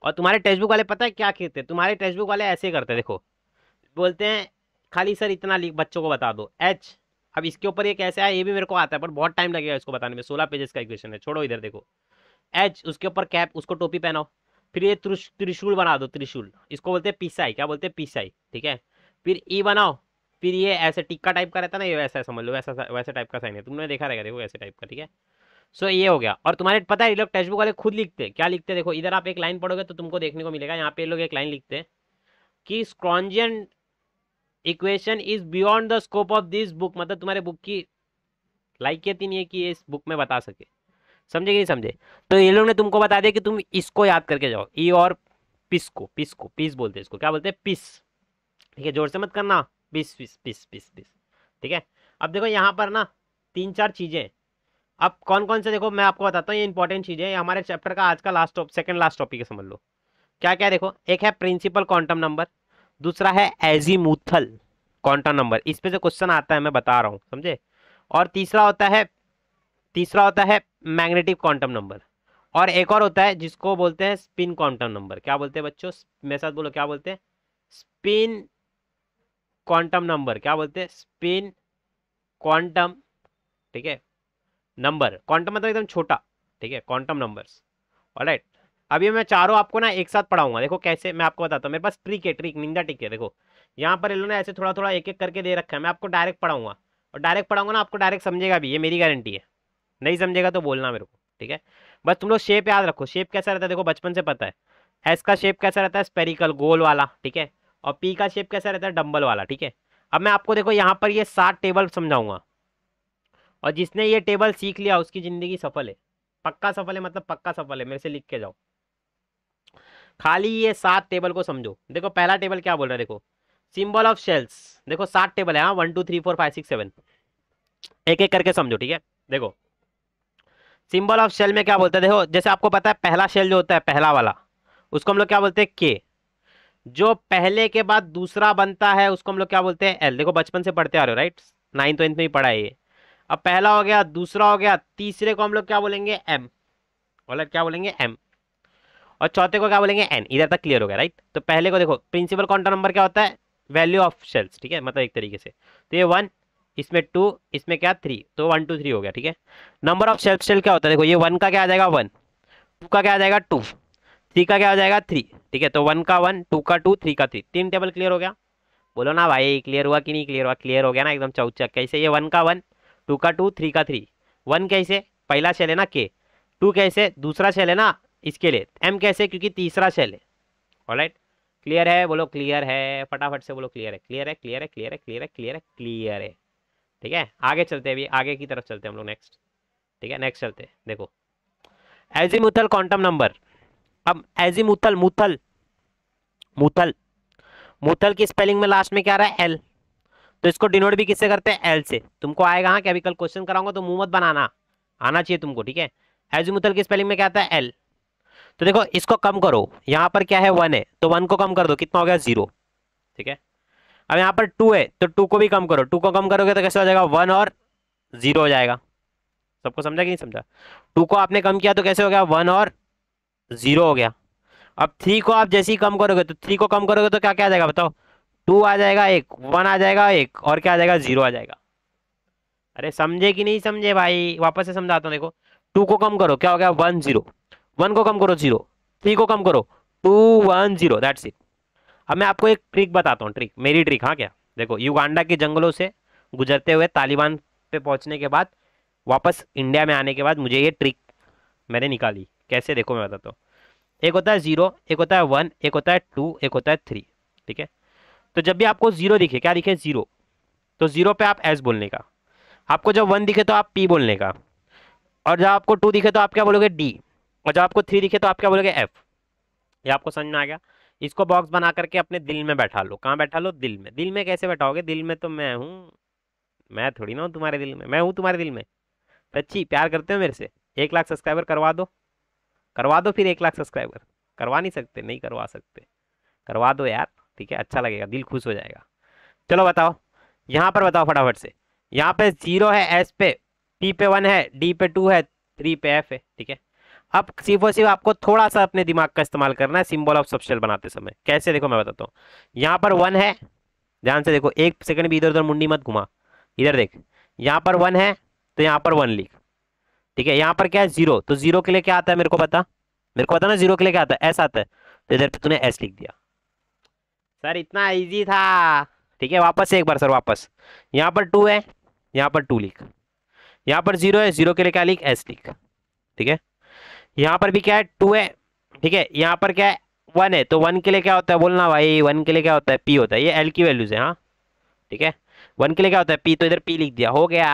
और तुम्हारे टेक्स्ट बुक वाले पता है क्या कहते हैं तुम्हारे टेक्स्ट बुक वाले ऐसे करते देखो बोलते हैं खाली सर इतना लिख बच्चों को बता दो एच अब इसके ऊपर ये कैसे आया ये भी मेरे को आता है पर बहुत टाइम लगेगा इसको बताने में सोलह पेजेस का इक्वेशन है छोड़ो इधर देखो एच उसके ऊपर कैप उसको टोपी पहनाओ फिर ये त्रिशूल बना दो त्रिशूल इसको बोलते हैं पिसाई क्या बोलते हैं पिसाई ठीक है फिर ई बनाओ फिर ये ऐसे टिक्का टाइप का रहता ना ये वैसा समझ लो वैसा वैसे टाइप का साइन है तुमने देखा रहेगा देखो वैसे टाइप का ठीक है सो ये हो गया और तुम्हारे पता है ये लोग टेक्स्ट बुक वाले खुद लिखते हैं क्या लिखते हैं देखो इधर आप एक लाइन पढ़ोगे तो तुमको देखने को मिलेगा यहाँ पे लोग एक लाइन लिखते हैं कि Schrodinger equation is beyond the scope of this book मतलब तुम्हारे बुक की लाइकियत तो ही नहीं है कि इस बुक में बता सके समझे कि नहीं समझे तो ये लोग ने तुमको बता दिया कि तुम इसको याद करके जाओ ई और पिस को पिस को पिस बोलते हैं इसको क्या बोलते हैं पिस ठीक है जोर से मत करना पिस पिस पिस पिस पिस ठीक है अब देखो यहाँ पर ना तीन चार चीज़ें अब कौन कौन से देखो मैं आपको बताता हूँ ये इंपॉर्टेंट चीज़ें हमारे चैप्टर का आज का लास्ट सेकंड लास्ट टॉपिक है समझ लो क्या क्या देखो एक है प्रिंसिपल क्वांटम नंबर दूसरा है एजी क्वांटम नंबर इस पे से क्वेश्चन आता है मैं बता रहा हूँ समझे और तीसरा होता है तीसरा होता है मैग्नेटिक क्वांटम नंबर और एक और होता है जिसको बोलते हैं स्पिन क्वांटम नंबर क्या बोलते हैं बच्चों मेरे साथ बोलो क्या बोलते हैं स्पिन क्वांटम नंबर क्या बोलते हैं स्पिन क्वांटम ठीक है नंबर क्वांटम मतलब एकदम छोटा ठीक है क्वांटम नंबर्स राइट अभी मैं चारों आपको ना एक साथ पढ़ाऊंगा देखो कैसे मैं आपको बताता हूँ मेरे पास ट्रिक है ट्रिक निंदा टिक है देखो यहाँ पर इन्होंने ऐसे थोड़ा थोड़ा एक एक करके दे रखा है मैं आपको डायरेक्ट पढ़ाऊंगा और डायरेक्ट पढ़ाऊंगा ना आपको डायरेक्ट समझेगा भी ये मेरी गारंटी है नहीं समझेगा तो बोलना मेरे को ठीक है बस तुम लोग शेप याद रखो शेप कैसा रहता है देखो बचपन से पता है एस का शेप कैसा रहता है स्पेरिकल गोल वाला ठीक है और पी का शेप कैसा रहता है डम्बल वाला ठीक है अब मैं आपको देखो यहाँ पर ये सात टेबल समझाऊंगा और जिसने ये टेबल सीख लिया उसकी ज़िंदगी सफल है पक्का सफल है मतलब पक्का सफल है मेरे से लिख के जाओ खाली ये सात टेबल को समझो देखो पहला टेबल क्या बोल रहा है देखो सिंबल ऑफ शेल्स देखो सात टेबल है हाँ one two three four five six seven एक एक करके समझो ठीक है देखो सिंबल ऑफ शेल में क्या बोलते हैं देखो जैसे आपको पता है पहला शेल जो होता है पहला वाला उसको हम लोग क्या बोलते हैं के जो पहले के बाद दूसरा बनता है उसको हम लोग क्या बोलते हैं एल देखो बचपन से पढ़ते आ रहे हो राइट नाइन्थ ट्वेंथ में ही पढ़ा है ये अब पहला हो गया दूसरा हो गया तीसरे को हम लोग क्या बोलेंगे एम मतलब बोला क्या बोलेंगे एम और चौथे को क्या बोलेंगे एन इधर तक क्लियर हो गया राइट तो पहले को देखो प्रिंसिपल काउंटर नंबर क्या होता है वैल्यू ऑफ शेल्स ठीक है मतलब एक तरीके से तो ये वन इसमें टू इसमें क्या थ्री तो वन टू थ्री हो गया ठीक है नंबर ऑफ सेल्फ सेल क्या होता है देखो ये वन का क्या आ जाएगा वन टू का क्या आ जाएगा टू थ्री का क्या हो जाएगा थ्री ठीक है तो वन का वन टू का टू थ्री का थ्री तीन टेबल क्लियर हो गया बोलो ना भाई क्लियर हुआ कि नहीं क्लियर हुआ क्लियर हो गया ना एकदम चौचक कैसे ये वन का वन टू का टू थ्री का थ्री वन कैसे पहला सेल है ना के टू कैसे दूसरा सेल है ना इसके लिए एम कैसे क्योंकि तीसरा सेल है राइट क्लियर है बोलो क्लियर है फटाफट से बोलो क्लियर है क्लियर है क्लियर है क्लियर है क्लियर है क्लियर है क्लियर है ठीक है आगे चलते हैं अभी आगे की तरफ चलते हैं हम लोग नेक्स्ट ठीक है नेक्स्ट चलते हैं देखो मुथल क्वांटम नंबर अब एजी मुथल मुथल मुथल की स्पेलिंग में लास्ट में क्या रहा है एल तो इसको डिनोट भी किससे करते हैं एल से तुमको आएगा हाँ कि अभी कल क्वेश्चन कराऊंगा तो मुंह मत बनाना आना चाहिए तुमको ठीक है एजिमुथल की स्पेलिंग में क्या आता है एल तो देखो इसको कम करो यहाँ पर क्या है वन है तो वन को कम कर दो कितना हो गया जीरो ठीक है अब यहाँ पर टू है तो टू को भी कम करो टू को कम करोगे तो कैसे हो जाएगा वन और जीरो हो जाएगा सबको समझा कि नहीं समझा टू को आपने कम किया तो कैसे हो गया वन और जीरो हो गया अब थ्री को आप जैसे ही कम करोगे तो थ्री को कम करोगे तो क्या क्या आ जाएगा बताओ टू आ जाएगा एक वन आ जाएगा एक और क्या आ जाएगा जीरो आ जाएगा अरे समझे कि नहीं समझे भाई वापस से समझाता हूँ देखो टू को कम करो क्या हो गया वन जीरो वन को कम करो जीरो थ्री को कम करो two one zero that's it अब मैं आपको एक ट्रिक बताता हूँ ट्रिक मेरी ट्रिक हाँ क्या देखो युगांडा के जंगलों से गुजरते हुए तालिबान पे पहुँचने के बाद वापस इंडिया में आने के बाद मुझे ये ट्रिक मैंने निकाली कैसे देखो मैं बताता हूँ एक होता है ज़ीरो एक होता है वन एक होता है टू एक होता है थ्री ठीक है तो जब भी आपको ज़ीरो दिखे क्या दिखे ज़ीरो तो ज़ीरो पर आप एस बोलने का आपको जब वन दिखे तो आप पी बोलने का और जब आपको टू दिखे तो आप क्या बोलोगे डी और जब आपको थ्री दिखे तो आप क्या बोलोगे एफ ये आपको समझ में आ गया इसको बॉक्स बना करके अपने दिल में बैठा लो कहाँ बैठा लो दिल में दिल में कैसे बैठाओगे दिल में तो मैं हूँ मैं थोड़ी ना हूँ तुम्हारे दिल में मैं हूँ तुम्हारे दिल में सच्ची प्यार करते हो मेरे से एक लाख सब्सक्राइबर करवा दो करवा दो फिर एक लाख सब्सक्राइबर करवा नहीं सकते नहीं करवा सकते करवा दो यार ठीक है अच्छा लगेगा दिल खुश हो जाएगा चलो बताओ यहाँ पर बताओ फटाफट से यहाँ पे जीरो है एस पे टी पे वन है डी पे टू है थ्री पे एफ है ठीक है अब सिर्फ और सिर्फ आपको थोड़ा सा अपने दिमाग का इस्तेमाल करना है सिंबल ऑफ सबशेल बनाते समय कैसे देखो मैं बताता हूँ यहाँ पर वन है ध्यान से देखो एक सेकंड भी इधर उधर मुंडी मत घुमा इधर देख यहाँ पर वन है तो यहाँ पर वन लिख ठीक है यहाँ पर क्या है जीरो तो जीरो के लिए क्या आता है मेरे को पता मेरे को पता ना जीरो के लिए क्या आता है एस आता है तो इधर तूने एस लिख दिया सर इतना ईजी था ठीक है वापस एक बार सर वापस यहाँ पर टू है यहाँ पर टू लिख यहाँ पर जीरो है जीरो के लिए क्या लिख एस लिख ठीक है यहाँ पर भी क्या है टू है ठीक है यहाँ पर क्या है वन है तो वन के लिए क्या होता है बोलना भाई वन के लिए क्या होता है पी होता है ये एल की वैल्यूज है हाँ ठीक है वन के लिए क्या होता है पी तो इधर पी लिख दिया हो गया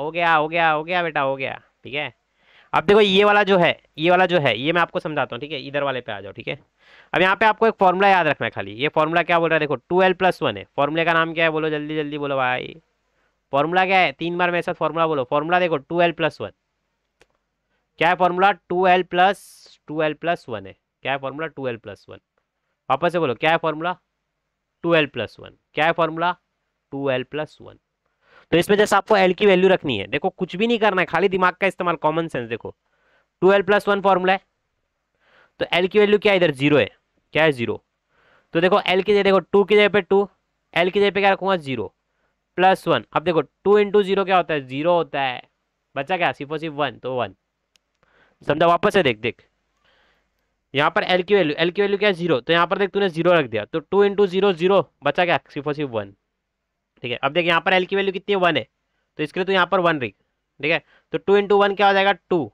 हो गया हो गया हो गया बेटा हो गया ठीक है अब देखो ये वाला जो है ये वाला जो है ये मैं आपको समझाता हूँ ठीक है इधर वाले पे आ जाओ ठीक है अब यहाँ पे आपको एक फॉर्मूला याद रखना है खाली ये फॉर्मूला क्या बोल रहा है देखो टू एल प्लस वन है फॉर्मूले का नाम क्या है बोलो जल्दी जल्दी बोलो भाई फॉर्मूला क्या है तीन बार मेरे साथ फॉर्मूला बोलो फॉर्मूला देखो टू एल प्लस वन क्या है formula two L plus two L plus one है क्या है formula two L plus one वापस से बोलो क्या है formula two L plus one क्या है formula two L plus one तो इसमें जैसे आपको एल की वैल्यू रखनी है देखो कुछ भी नहीं करना है खाली दिमाग का इस्तेमाल कॉमन सेंस देखो two L plus one formula है तो एल की वैल्यू क्या इधर जीरो है क्या है जीरो तो देखो एल की जगह देखो टू की जगह पे टू एल की जगह पे क्या रखूंगा जीरो प्लस वन अब देखो टू इंटू जीरो क्या होता है जीरो होता है बच्चा क्या सिर्फ और सिर्फ वन तो वन समझा वापस से देख देख यहाँ पर एल की वैल्यू एल की वैल्यू क्या है जीरो तो यहाँ पर देख तूने जीरो रख दिया तो टू इंटू जीरो जीरो बचा क्या सिर्फ और सिर्फ वन ठीक है अब देख यहाँ पर एल की वैल्यू कितनी है वन है तो इसके लिए तो यहाँ पर वन रिक ठीक है तो टू इंटू वन क्या हो जाएगा टू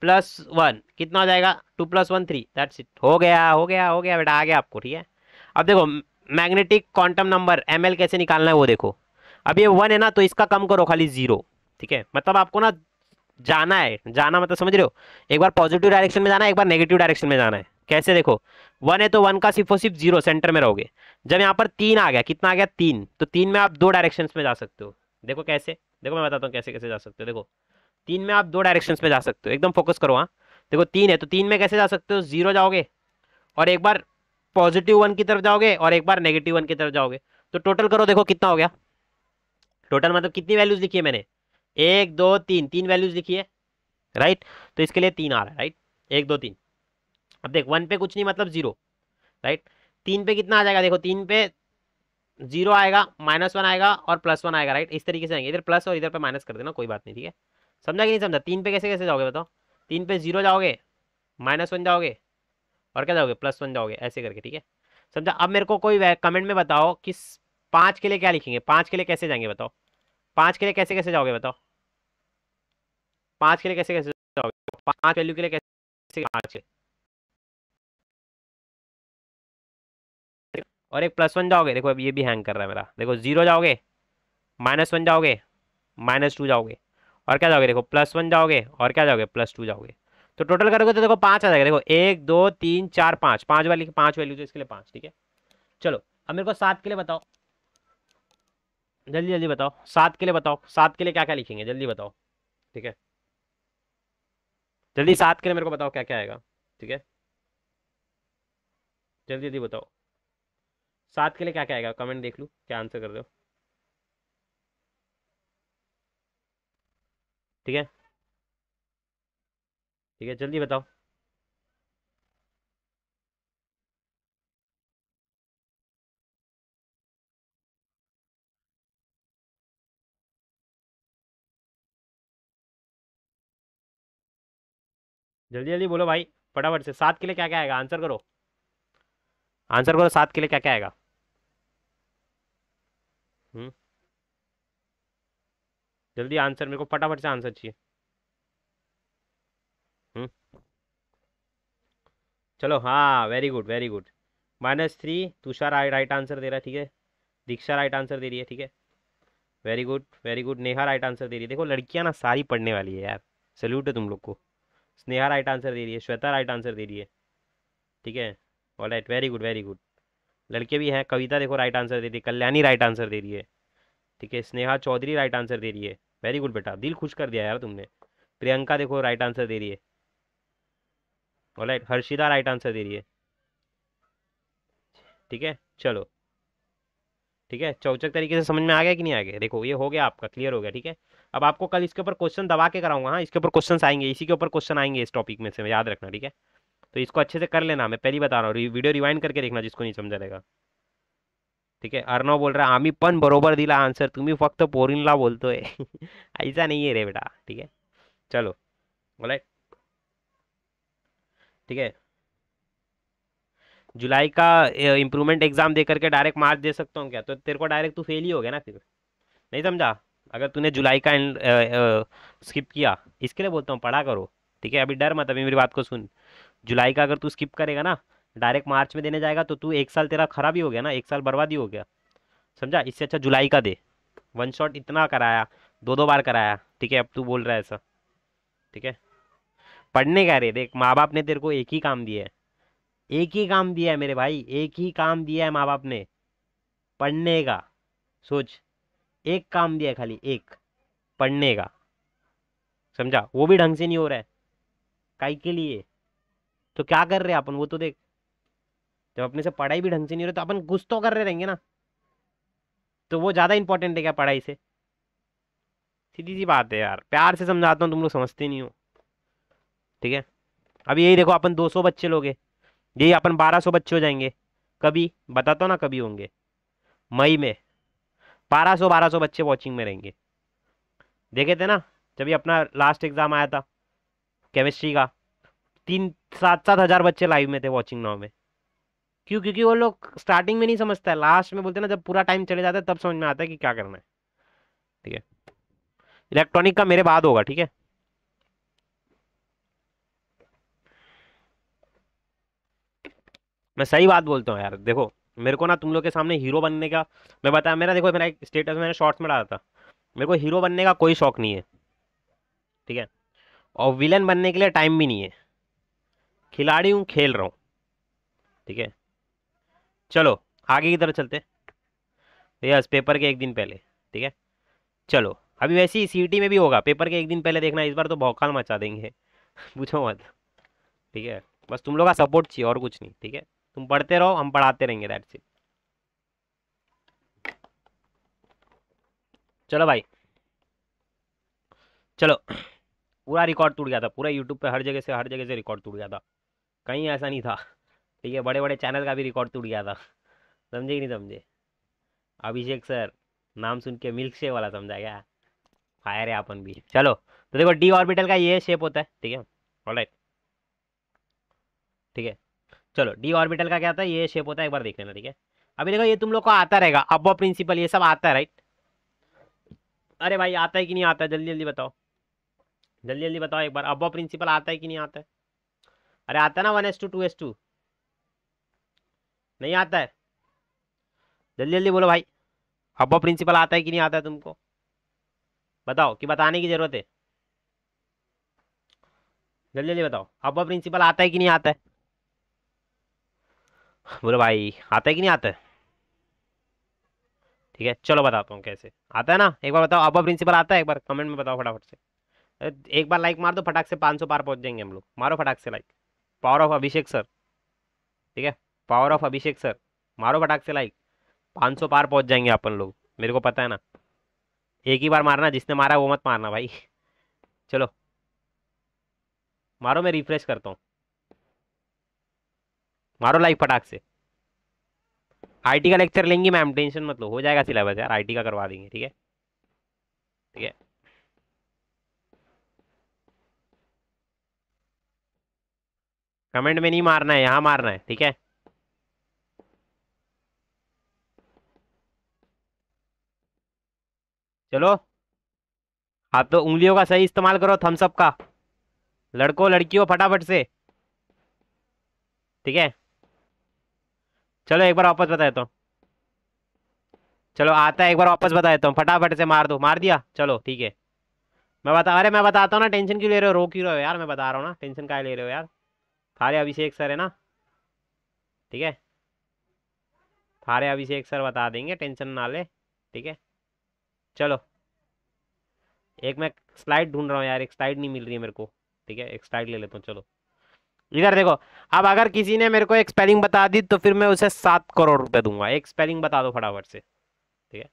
प्लस वन कितना हो जाएगा two plus one three that's it हो गया हो गया हो गया बेटा आ गया आपको ठीक है अब देखो मैग्नेटिक क्वांटम नंबर एम कैसे निकालना है वो देखो अब ये वन है ना तो इसका कम करो खाली जीरो ठीक है मतलब आपको ना जाना है जाना मतलब समझ रहे हो एक बार पॉजिटिव डायरेक्शन में जाना है एक बार नेगेटिव डायरेक्शन में जाना है कैसे देखो वन है तो वन का सिर्फ और सिर्फ जीरो सेंटर में रहोगे जब यहाँ पर तीन आ गया कितना आ गया तीन तो तीन में आप दो डायरेक्शन में जा सकते हो देखो कैसे देखो मैं बताता हूँ कैसे कैसे जा सकते हो देखो तीन में आप दो डायरेक्शन में जा सकते हो एकदम फोकस करो हाँ देखो तीन है तो तीन में कैसे जा सकते हो जीरो जाओगे और एक बार पॉजिटिव वन की तरफ जाओगे और एक बार नेगेटिव वन की तरफ जाओगे तो टोटल करो देखो कितना हो गया टोटल मतलब कितनी वैल्यूज लिखी है मैंने एक दो तीन तीन वैल्यूज लिखिए राइट तो इसके लिए तीन आ रहा है राइट एक दो तीन अब देख वन पे कुछ नहीं मतलब जीरो राइट तीन पे कितना आ जाएगा देखो तीन पे जीरो आएगा माइनस वन आएगा और प्लस वन आएगा राइट इस तरीके से आएंगे इधर प्लस और इधर पे माइनस कर देना कोई बात नहीं ठीक है समझा कि नहीं समझा तीन पे कैसे कैसे जाओगे बताओ तीन पे जीरो जाओगे माइनस वन जाओगे और क्या जाओगे प्लस वन जाओगे ऐसे करके ठीक है समझा अब मेरे को कोई कमेंट में बताओ किस पाँच के लिए क्या लिखेंगे पाँच के लिए कैसे जाएंगे बताओ पाँच के लिए कैसे कैसे जाओगे बताओ पाँच के लिए कैसे कैसे जाओगे पाँच वैल्यू के लिए कैसे पाँच और एक प्लस वन जाओगे देखो अब ये भी हैंग कर रहा है मेरा देखो जीरो जाओगे माइनस वन जाओगे माइनस टू जाओगे और क्या जाओगे देखो प्लस वन जाओगे और क्या जाओगे प्लस टू जाओगे तो टोटल करोगे तो देखो पाँच आ जाएगा देखो एक दो तीन चार पाँच पाँच वाली पाँच वैल्यू तो इसके लिए पाँच ठीक है चलो अब मेरे को सात के लिए बताओ जल्दी जल्दी बताओ सात के लिए बताओ सात के लिए क्या क्या लिखेंगे जल्दी बताओ ठीक है जल्दी सात के लिए मेरे को बताओ क्या क्या आएगा ठीक है जल्दी जल्दी बताओ सात के लिए क्या क्या आएगा कमेंट देख लूँ क्या आंसर कर दो ठीक है ठीक है जल्दी बताओ जल्दी जल्दी बोलो भाई फटाफट से सात के लिए क्या क्या आएगा आंसर करो आंसर करो सात के लिए क्या क्या आएगा हम्म जल्दी आंसर मेरे को फटाफट से आंसर चाहिए हम्म चलो हाँ very good very good minus three Tushar right answer दे रहा है ठीक है दीक्षा राइट आंसर दे रही है ठीक है very good very good Neha right answer दे रही है देखो लड़कियां ना सारी पढ़ने वाली है यार सल्यूट है तुम लोग को स्नेहा राइट आंसर दे रही है श्वेता राइट आंसर दे रही है ठीक है all right very good very good लड़के भी हैं कविता देखो राइट आंसर दे रही है कल्याणी राइट आंसर दे रही है ठीक है स्नेहा चौधरी राइट आंसर दे रही है वेरी गुड बेटा दिल खुश कर दिया यार तुमने प्रियंका देखो राइट आंसर दे रही है all right Harshida right answer दे रही है ठीक है चलो ठीक है चौचक तरीके से समझ में आ गया कि नहीं आ गया देखो ये हो गया आपका क्लियर हो गया ठीक है अब आपको कल इसके ऊपर क्वेश्चन दबा के कराऊंगा हाँ इसके ऊपर क्वेश्चन आएंगे इसी के ऊपर क्वेश्चन आएंगे इस टॉपिक में से याद रखना ठीक है तो इसको अच्छे से कर लेना मैं पहली बता रहा हूँ वीडियो रिवाइंड करके देखना जिसको नहीं समझा रहेगा ठीक है अर्णव बोल रहा आम्ही पन बरोबर दिला आंसर तुम्हें फक्त बोलते है ऐसा नहीं है रे बेटा ठीक है चलो बोला ठीक है जुलाई का इम्प्रूवमेंट एग्जाम दे करके डायरेक्ट मार्च दे सकता हूँ क्या तो तेरे को डायरेक्ट तू फेल ही हो गया ना फिर नहीं समझा अगर तूने जुलाई का स्किप किया इसके लिए बोलता हूँ पढ़ा करो ठीक है अभी डर मत अभी मेरी बात को सुन जुलाई का अगर तू स्किप करेगा ना डायरेक्ट मार्च में देने जाएगा तो तू एक साल तेरा खराब ही हो गया ना एक साल बर्बाद ही हो गया समझा इससे अच्छा जुलाई का दे वन शॉट इतना कराया दो दो बार कराया ठीक है अब तू बोल रहा है ऐसा ठीक है पढ़ने कह रहे देख माँ बाप ने तेरे को एक ही काम दिया है एक ही काम दिया है मेरे भाई एक ही काम दिया है माँ बाप ने पढ़ने का सोच एक काम दिया है खाली एक पढ़ने का समझा वो भी ढंग से नहीं हो रहा है काई के लिए तो क्या कर रहे हैं अपन वो तो देख जब अपने से पढ़ाई भी ढंग से नहीं हो रही तो अपन घुस तो कर रहे रहेंगे ना तो वो ज़्यादा इंपॉर्टेंट है क्या पढ़ाई से सीधी सी बात है यार प्यार से समझाता हूँ तुम लोग समझते नहीं हो ठीक है अभी यही देखो अपन 200 बच्चे लोगे जी अपन बारह सौ बच्चे हो जाएंगे कभी बता तो ना कभी होंगे मई में बारह सौ बारह सौ बच्चे वॉचिंग में रहेंगे देखे थे ना जब अपना लास्ट एग्ज़ाम आया था केमिस्ट्री का तीन सात सात हज़ार बच्चे लाइव में थे वॉचिंग नाव में क्यों क्योंकि वो लोग स्टार्टिंग में नहीं समझता है लास्ट में बोलते हैं ना जब पूरा टाइम चले जाता है तब समझ में आता है कि क्या करना है ठीक है इलेक्ट्रॉनिक का मेरे बाद होगा ठीक है मैं सही बात बोलता हूँ यार देखो मेरे को ना तुम लोग के सामने हीरो बनने का मैं बताया मेरा देखो मेरा एक स्टेटस मैंने शॉर्ट्स में डाला था मेरे को हीरो बनने का कोई शौक नहीं है ठीक है और विलन बनने के लिए टाइम भी नहीं है खिलाड़ी हूँ खेल रहा हूँ ठीक है चलो आगे की तरफ चलते यस पेपर के एक दिन पहले ठीक है चलो अभी वैसे ही सी e में भी होगा पेपर के एक दिन पहले देखना इस बार तो भौकाल मचा देंगे पूछो मत ठीक है बस तुम लोग का सपोर्ट चाहिए और कुछ नहीं ठीक है तुम पढ़ते रहो हम पढ़ाते रहेंगे दैट्स इट चलो भाई चलो पूरा रिकॉर्ड टूट गया था पूरा यूट्यूब पे हर जगह से हर जगह से रिकॉर्ड टूट गया था कहीं ऐसा नहीं था ठीक है बड़े बड़े चैनल का भी रिकॉर्ड टूट गया था समझे कि नहीं समझे अभिषेक सर नाम सुन के मिल्क शेक वाला समझा गया फायर है अपन भी चलो तो देखो डी ऑर्बिटल का ये शेप होता है ठीक है ऑलराइट ठीक है चलो डी ऑर्बिटल का क्या था ये शेप होता है एक बार देख लेना ठीक है अभी देखो ये तुम लोग को आता रहेगा अब प्रिंसिपल ये सब आता है राइट अरे भाई आता है कि नहीं आता है जल्दी जल्दी बताओ जल्दी जल्दी बताओ एक बार अब प्रिंसिपल आता है कि नहीं आता है अरे आता है ना one s two two s two नहीं आता है जल्दी जल्दी बोलो भाई अब प्रिंसिपल आता है कि नहीं आता है तुमको बताओ कि बताने की जरूरत है जल्दी जल्दी बताओ अब प्रिंसिपल आता है कि नहीं आता है बोलो भाई आता है कि नहीं आता है ठीक है चलो बताता हूँ कैसे आता है ना एक बार बताओ अब प्रिंसिपल आता है एक बार कमेंट में बताओ फटाफट से एक बार लाइक मार दो फटाक से 500 पार पहुँच जाएंगे हम लोग मारो फटाक से like power off Abhishek sir ठीक है पावर ऑफ अभिषेक सर मारो फटाक से लाइक पाँच पार पहुँच जाएंगे अपन लोग मेरे को पता है ना एक ही बार मारना जिसने मारा वो मत मारना भाई चलो मारो मैं रिफ्रेश करता हूँ मारो लाइक फटाक से आईटी का लेक्चर लेंगी मैम टेंशन मत लो हो जाएगा सिलेबस यार आईटी का करवा देंगे ठीक है ठीक है कमेंट में नहीं मारना है यहां मारना है ठीक है चलो आप हाँ, तो उंगलियों का सही इस्तेमाल करो थम्सअप का लड़कों लड़कियों फटाफट से ठीक है चलो एक बार वापस बता देता हूँ चलो आता है एक बार वापस बता देता हूँ फटाफट से मार दो मार दिया चलो ठीक है मैं बता अरे मैं बताता हूँ ना टेंशन क्यों ले रहे हो रो क्यों रहे हो यार मैं बता रहा हूँ ना टेंशन का ले रहे हो यार थारे अभिषेक सर है ना ठीक है थारे अभिषेक सर बता देंगे टेंशन ना ले ठीक है चलो एक मैं स्लाइड ढूंढ रहा हूँ यार एक स्लाइड नहीं मिल रही है मेरे को ठीक है एक स्लाइड ले लेता हूँ चलो इधर देखो अब अगर किसी ने मेरे को एक स्पेलिंग बता दी तो फिर मैं उसे सात करोड़ रुपए दूंगा एक स्पेलिंग बता दो फटाफट से ठीक है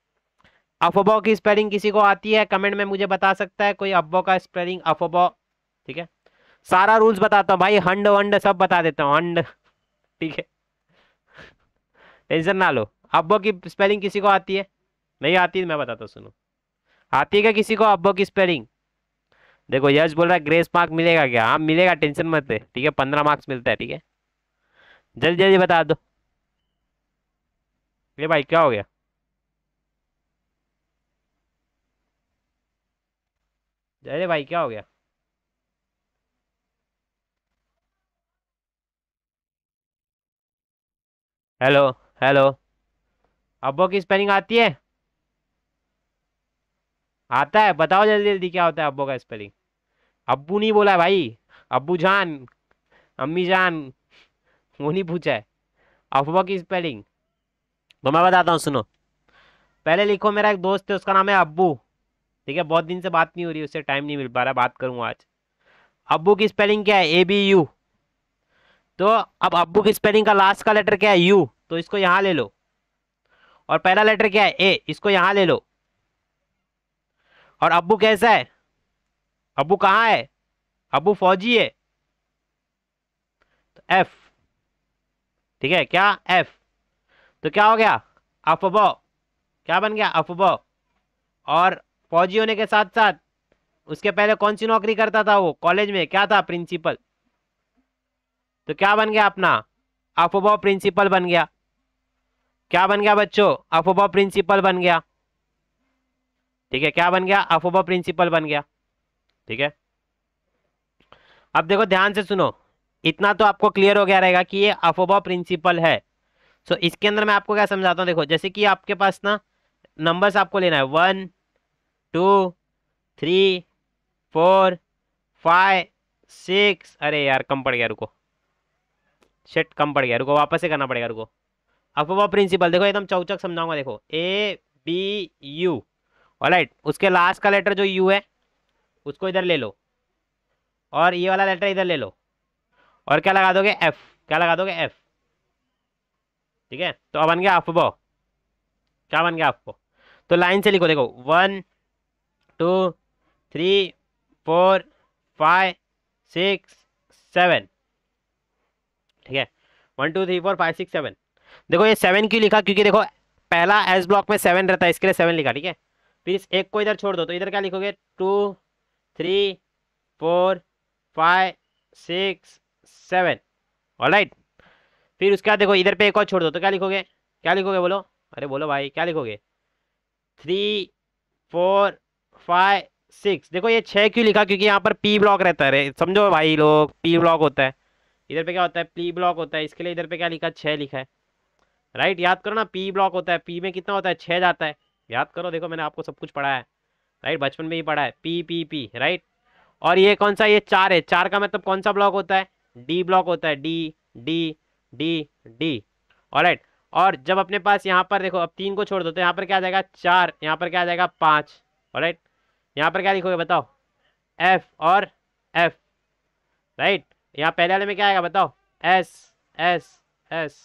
अफोबो की स्पेलिंग किसी को आती है कमेंट में मुझे बता सकता है कोई अब्बो का स्पेलिंग अफोबो ठीक है सारा रूल्स बताता हूँ भाई हंड वंड सब बता देता हूँ हंड ठीक है टेंशन ना लो अबो की स्पेलिंग किसी को आती है नहीं आती मैं बताता सुनो आती है क्या किसी को अब्बो की स्पेलिंग देखो यश बोल रहा है ग्रेस मार्क मिलेगा क्या हाँ मिलेगा टेंशन मत है ठीक है पंद्रह मार्क्स मिलता है ठीक है जल्दी जल्दी बता दो ये भाई क्या हो गया अरे भाई क्या हो गया हेलो हेलो अबो की स्पेलिंग आती है आता है बताओ जल्दी जल्दी क्या होता है अब्बू का स्पेलिंग अब्बू नहीं बोला भाई अब्बू जान अम्मी जान वो नहीं पूछा है अफवा की स्पेलिंग तो मैं बताता हूँ सुनो पहले लिखो मेरा एक दोस्त है उसका नाम है अब्बू ठीक है बहुत दिन से बात नहीं हो रही उससे टाइम नहीं मिल पा रहा बात करूँगा आज अब्बू की स्पेलिंग क्या है ए बी यू तो अब अब्बू की स्पेलिंग का लास्ट का लेटर क्या है यू तो इसको यहाँ ले लो और पहला लेटर क्या है ए इसको यहाँ ले लो और अबू कैसा है अबू कहाँ है अबू फौजी है तो एफ ठीक है क्या एफ तो क्या हो गया अफबो क्या बन गया अफबो और फौजी होने के साथ साथ उसके पहले कौन सी नौकरी करता था वो कॉलेज में क्या था प्रिंसिपल तो क्या बन गया अपना अफबो प्रिंसिपल बन गया क्या बन गया बच्चों अफबो प्रिंसिपल बन गया ठीक है क्या बन गया अफोबा प्रिंसिपल बन गया ठीक है अब देखो ध्यान से सुनो इतना तो आपको क्लियर हो गया रहेगा कि ये अफोबा प्रिंसिपल है सो इसके अंदर मैं आपको क्या समझाता हूँ देखो जैसे कि आपके पास ना नंबर्स आपको लेना है one two three four five six अरे यार कम पड़ गया रुको शेट कम पड़ गया रुको वापस से करना पड़ेगा रुको अफोबा प्रिंसिपल देखो एकदम चौचक समझाऊंगा देखो ए बी यू राइट उसके लास्ट का लेटर जो यू है उसको इधर ले लो और ये वाला लेटर इधर ले लो और क्या लगा दोगे एफ क्या लगा दोगे एफ ठीक है तो अब बन गया अफबो क्या बन गया अफ तो लाइन से लिखो देखो one two three four five six seven ठीक है one two three four five six seven देखो ये सेवन क्यों लिखा क्योंकि देखो पहला एस ब्लॉक में सेवन रहता है इसके लिए सेवन लिखा ठीक है फिर इस एक को इधर छोड़ दो तो इधर क्या लिखोगे two three four five six seven alright फिर उसके बाद देखो इधर पे एक और छोड़ दो तो क्या लिखोगे क्या लिखोगे बोलो अरे बोलो भाई क्या लिखोगे थ्री फोर फाइव सिक्स देखो ये छः क्यों लिखा क्योंकि यहाँ पर पी ब्लॉक रहता है अरे समझो भाई लोग पी ब्लॉक होता है इधर पे क्या होता है पी ब्लॉक होता है इसके लिए इधर पे क्या लिखा छः लिखा है राइट याद करो ना पी ब्लॉक होता है पी में कितना होता है छः जाता है याद करो देखो मैंने आपको सब कुछ पढ़ा है राइट बचपन में ही पढ़ा है पी पी पी राइट और ये कौन सा ये चार है चार का मतलब कौन सा ब्लॉक होता है डी ब्लॉक होता है डी डी डी डी और राइट और जब अपने पास यहाँ पर देखो अब तीन को छोड़ दो तो यहाँ पर क्या आ जाएगा चार यहाँ पर क्या आ जाएगा पाँच और राइट यहाँ पर क्या लिखोगे बताओ एफ और एफ राइट यहाँ पहले वाले में क्या आएगा बताओ s s s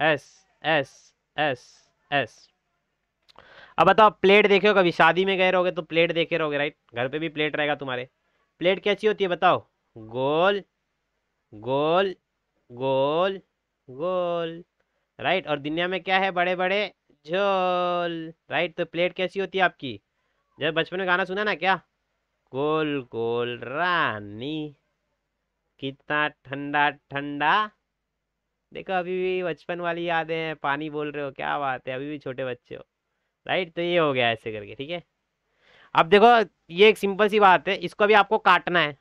s s s s अब बताओ प्लेट देखे हो कभी शादी में गए रहोगे तो प्लेट देखे रहोगे राइट घर पे भी प्लेट रहेगा तुम्हारे प्लेट कैसी होती है बताओ गोल गोल गोल गोल राइट और दुनिया में क्या है बड़े बड़े झोल राइट तो प्लेट कैसी होती है आपकी जब बचपन में गाना सुना ना क्या गोल गोल रानी कितना ठंडा ठंडा देखो अभी भी बचपन वाली यादें हैं पानी बोल रहे हो क्या बात है अभी भी छोटे बच्चे हो राइट तो ये हो गया ऐसे करके ठीक है अब देखो ये एक सिंपल सी बात है इसको भी आपको काटना है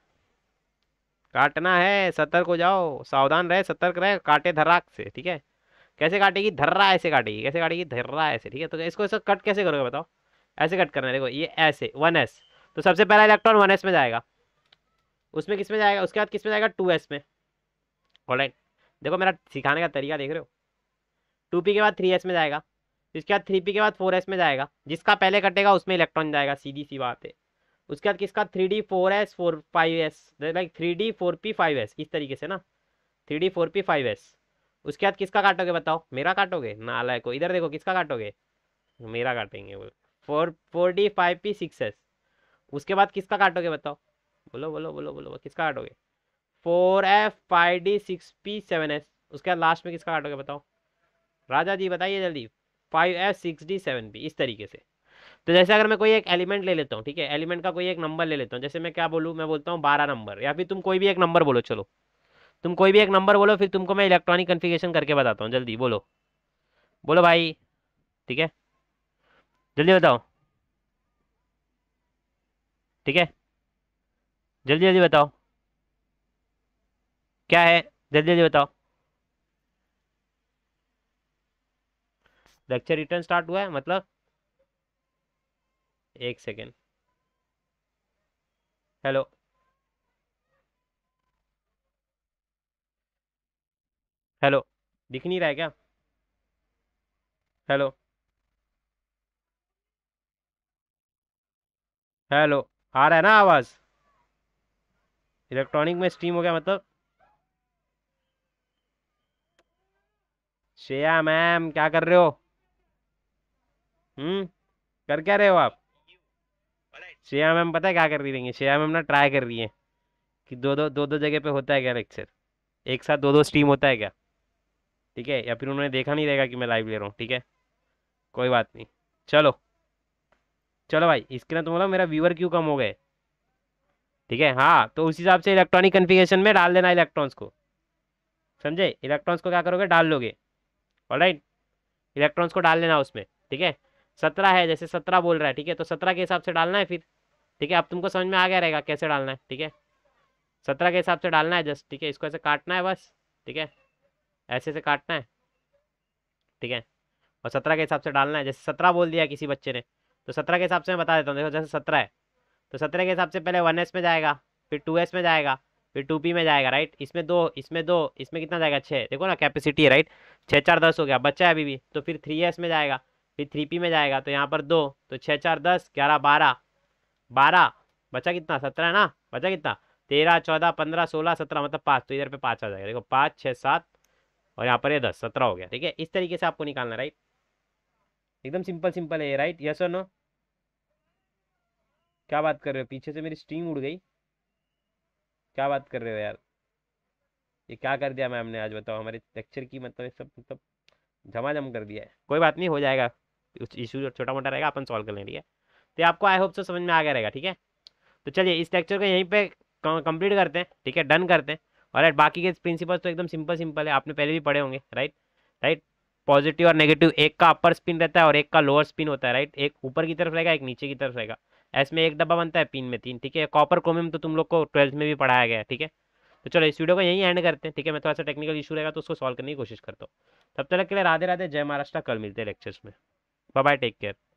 काटना है सतर्क हो जाओ सावधान रहे सतर्क रहे काटे धर्राक से ठीक है कैसे काटेगी धर्रा ऐसे काटेगी कैसे काटेगी धर्रा ऐसे ठीक है तो इसको ऐसा कट कैसे करोगे बताओ ऐसे कट करना है देखो ये ऐसे वन एस तो सबसे पहला इलेक्ट्रॉन वन एस में जाएगा उसमें किस में जाएगा उसके बाद किस में जाएगा टू एस में ऑनलाइन देखो मेरा सिखाने का तरीका देख रहे हो टू पी के बाद थ्री एस में जाएगा इसके बाद थ्री के बाद फोर में जाएगा जिसका पहले कटेगा उसमें इलेक्ट्रॉन जाएगा सीधी सी बात है उसके बाद किसका three d four s four five s like three d four p five s इस तरीके से ना three d four p five s उसके बाद किसका काटोगे बताओ मेरा काटोगे ना नाला को इधर देखो किसका काटोगे मेरा काटेंगे बोलो four four d five p six s उसके बाद किसका काटोगे बताओ बोलो बोलो बोलो बोलो किसका काटोगे four f five d six p seven s उसके बाद लास्ट में किसका काटोगे बताओ राजा जी बताइए जल्दी five f six d seven b इस तरीके से तो जैसे अगर मैं कोई एक एलिमेंट ले लेता हूँ ठीक है एलिमेंट का कोई एक नंबर ले लेता हूँ जैसे मैं क्या बोलूँ मैं बोलता हूँ बारह नंबर या फिर तुम कोई भी एक नंबर बोलो चलो तुम कोई भी एक नंबर बोलो फिर तुमको मैं इलेक्ट्रॉनिक कन्फिगेशन करके बताता हूँ जल्दी बोलो बोलो भाई ठीक है जल्दी बताओ ठीक है जल्दी जल्दी बताओ क्या है जल्दी जल्दी बताओ लेक्चर रिटर्न स्टार्ट हुआ है मतलब एक सेकेंड हेलो हेलो दिख नहीं रहा है क्या हेलो हेलो आ रहा है ना आवाज़ इलेक्ट्रॉनिक में स्ट्रीम हो गया मतलब श्रेया मैम क्या कर रहे हो हम्म कर क्या रहे हो आप श्रेया मैम पता है क्या कर रही रहेंगे श्रेया मैम ना ट्राई कर रही है कि दो दो दो दो जगह पे होता है क्या लेक्चर एक साथ दो दो स्ट्रीम होता है क्या ठीक है या फिर उन्होंने देखा नहीं रहेगा कि मैं लाइव ले रहा हूँ ठीक है कोई बात नहीं चलो चलो भाई इसके ना तो बोला मेरा व्यूअर क्यों कम हो गए ठीक है हाँ तो उस हिसाब से इलेक्ट्रॉनिक कन्फिगेशन में डाल देना इलेक्ट्रॉन्स को समझे इलेक्ट्रॉन्स को क्या करोगे डाल लोगे ऑलराइट इलेक्ट्रॉन्स को डाल लेना उसमें ठीक है सत्रह है जैसे सत्रह बोल रहा है ठीक है तो सत्रह के हिसाब से डालना है फिर ठीक है अब तुमको समझ में आ गया रहेगा कैसे डालना है ठीक है सत्रह के हिसाब से डालना है जस्ट ठीक है इसको ऐसे काटना है बस ठीक है ऐसे से काटना है ठीक है और सत्रह के हिसाब से डालना है जैसे सत्रह बोल दिया किसी बच्चे ने तो सत्रह के हिसाब से मैं बता देता हूँ देखो जैसे सत्रह है तो सत्रह के हिसाब से पहले वन एस में जाएगा फिर टू एस में जाएगा फिर टू पी में जाएगा राइट इसमें दो इसमें दो इसमें कितना जाएगा छः देखो ना कैपेसिटी है राइट छः चार दस हो गया बच्चा है अभी भी तो फिर थ्री एस में जाएगा फिर थ्री पी में जाएगा तो यहाँ पर दो तो छः चार दस ग्यारह बारह बारह बचा कितना सत्रह ना बचा कितना तेरह चौदह पंद्रह सोलह सत्रह मतलब पाँच तो इधर पे पाँच आ जाएगा देखो पाँच छः सात और यहाँ पर ये दस सत्रह हो गया ठीक है इस तरीके से आपको निकालना राइट एकदम सिंपल सिंपल है ये राइट यस और नो क्या बात कर रहे हो पीछे से मेरी स्ट्रीम उड़ गई क्या बात कर रहे हो यार ये क्या कर दिया मैम ने आज बताओ हमारे लेक्चर की मतलब सब मतलब झमाझम कर दिया है कोई बात नहीं हो जाएगा इशू छोटा मोटा रहेगा अपन सॉल्व कर लेंगे ठीक है तो आपको आई होप सो समझ में आ गया रहेगा ठीक है तो चलिए इस लेक्चर को यहीं पर कंप्लीट करते हैं ठीक है डन करते हैं और बाकी के प्रिंसिपल्स तो एकदम सिंपल सिंपल है आपने पहले भी पढ़े होंगे राइट राइट पॉजिटिव और नेगेटिव एक का अपर स्पिन रहता है और एक का लोअर स्पिन होता है राइट एक ऊपर की तरफ रहेगा एक नीचे की तरफ रहेगा एस में एक डब्बा बनता है पिन में तीन ठीक है कॉपर क्रोमियम तो तुम लोग को ट्वेल्थ में भी पढ़ाया गया है ठीक है तो चलो इस वीडियो को यहीं एंड करते हैं ठीक है मैं थोड़ा सा टेक्निकल इशू रहेगा तो उसको सॉल्व करने की कोशिश करता हूँ तब तक के लिए राधे राधे जय महाराष्ट्र कल मिलते हैं लेक्चर्स में Bye bye. Take care.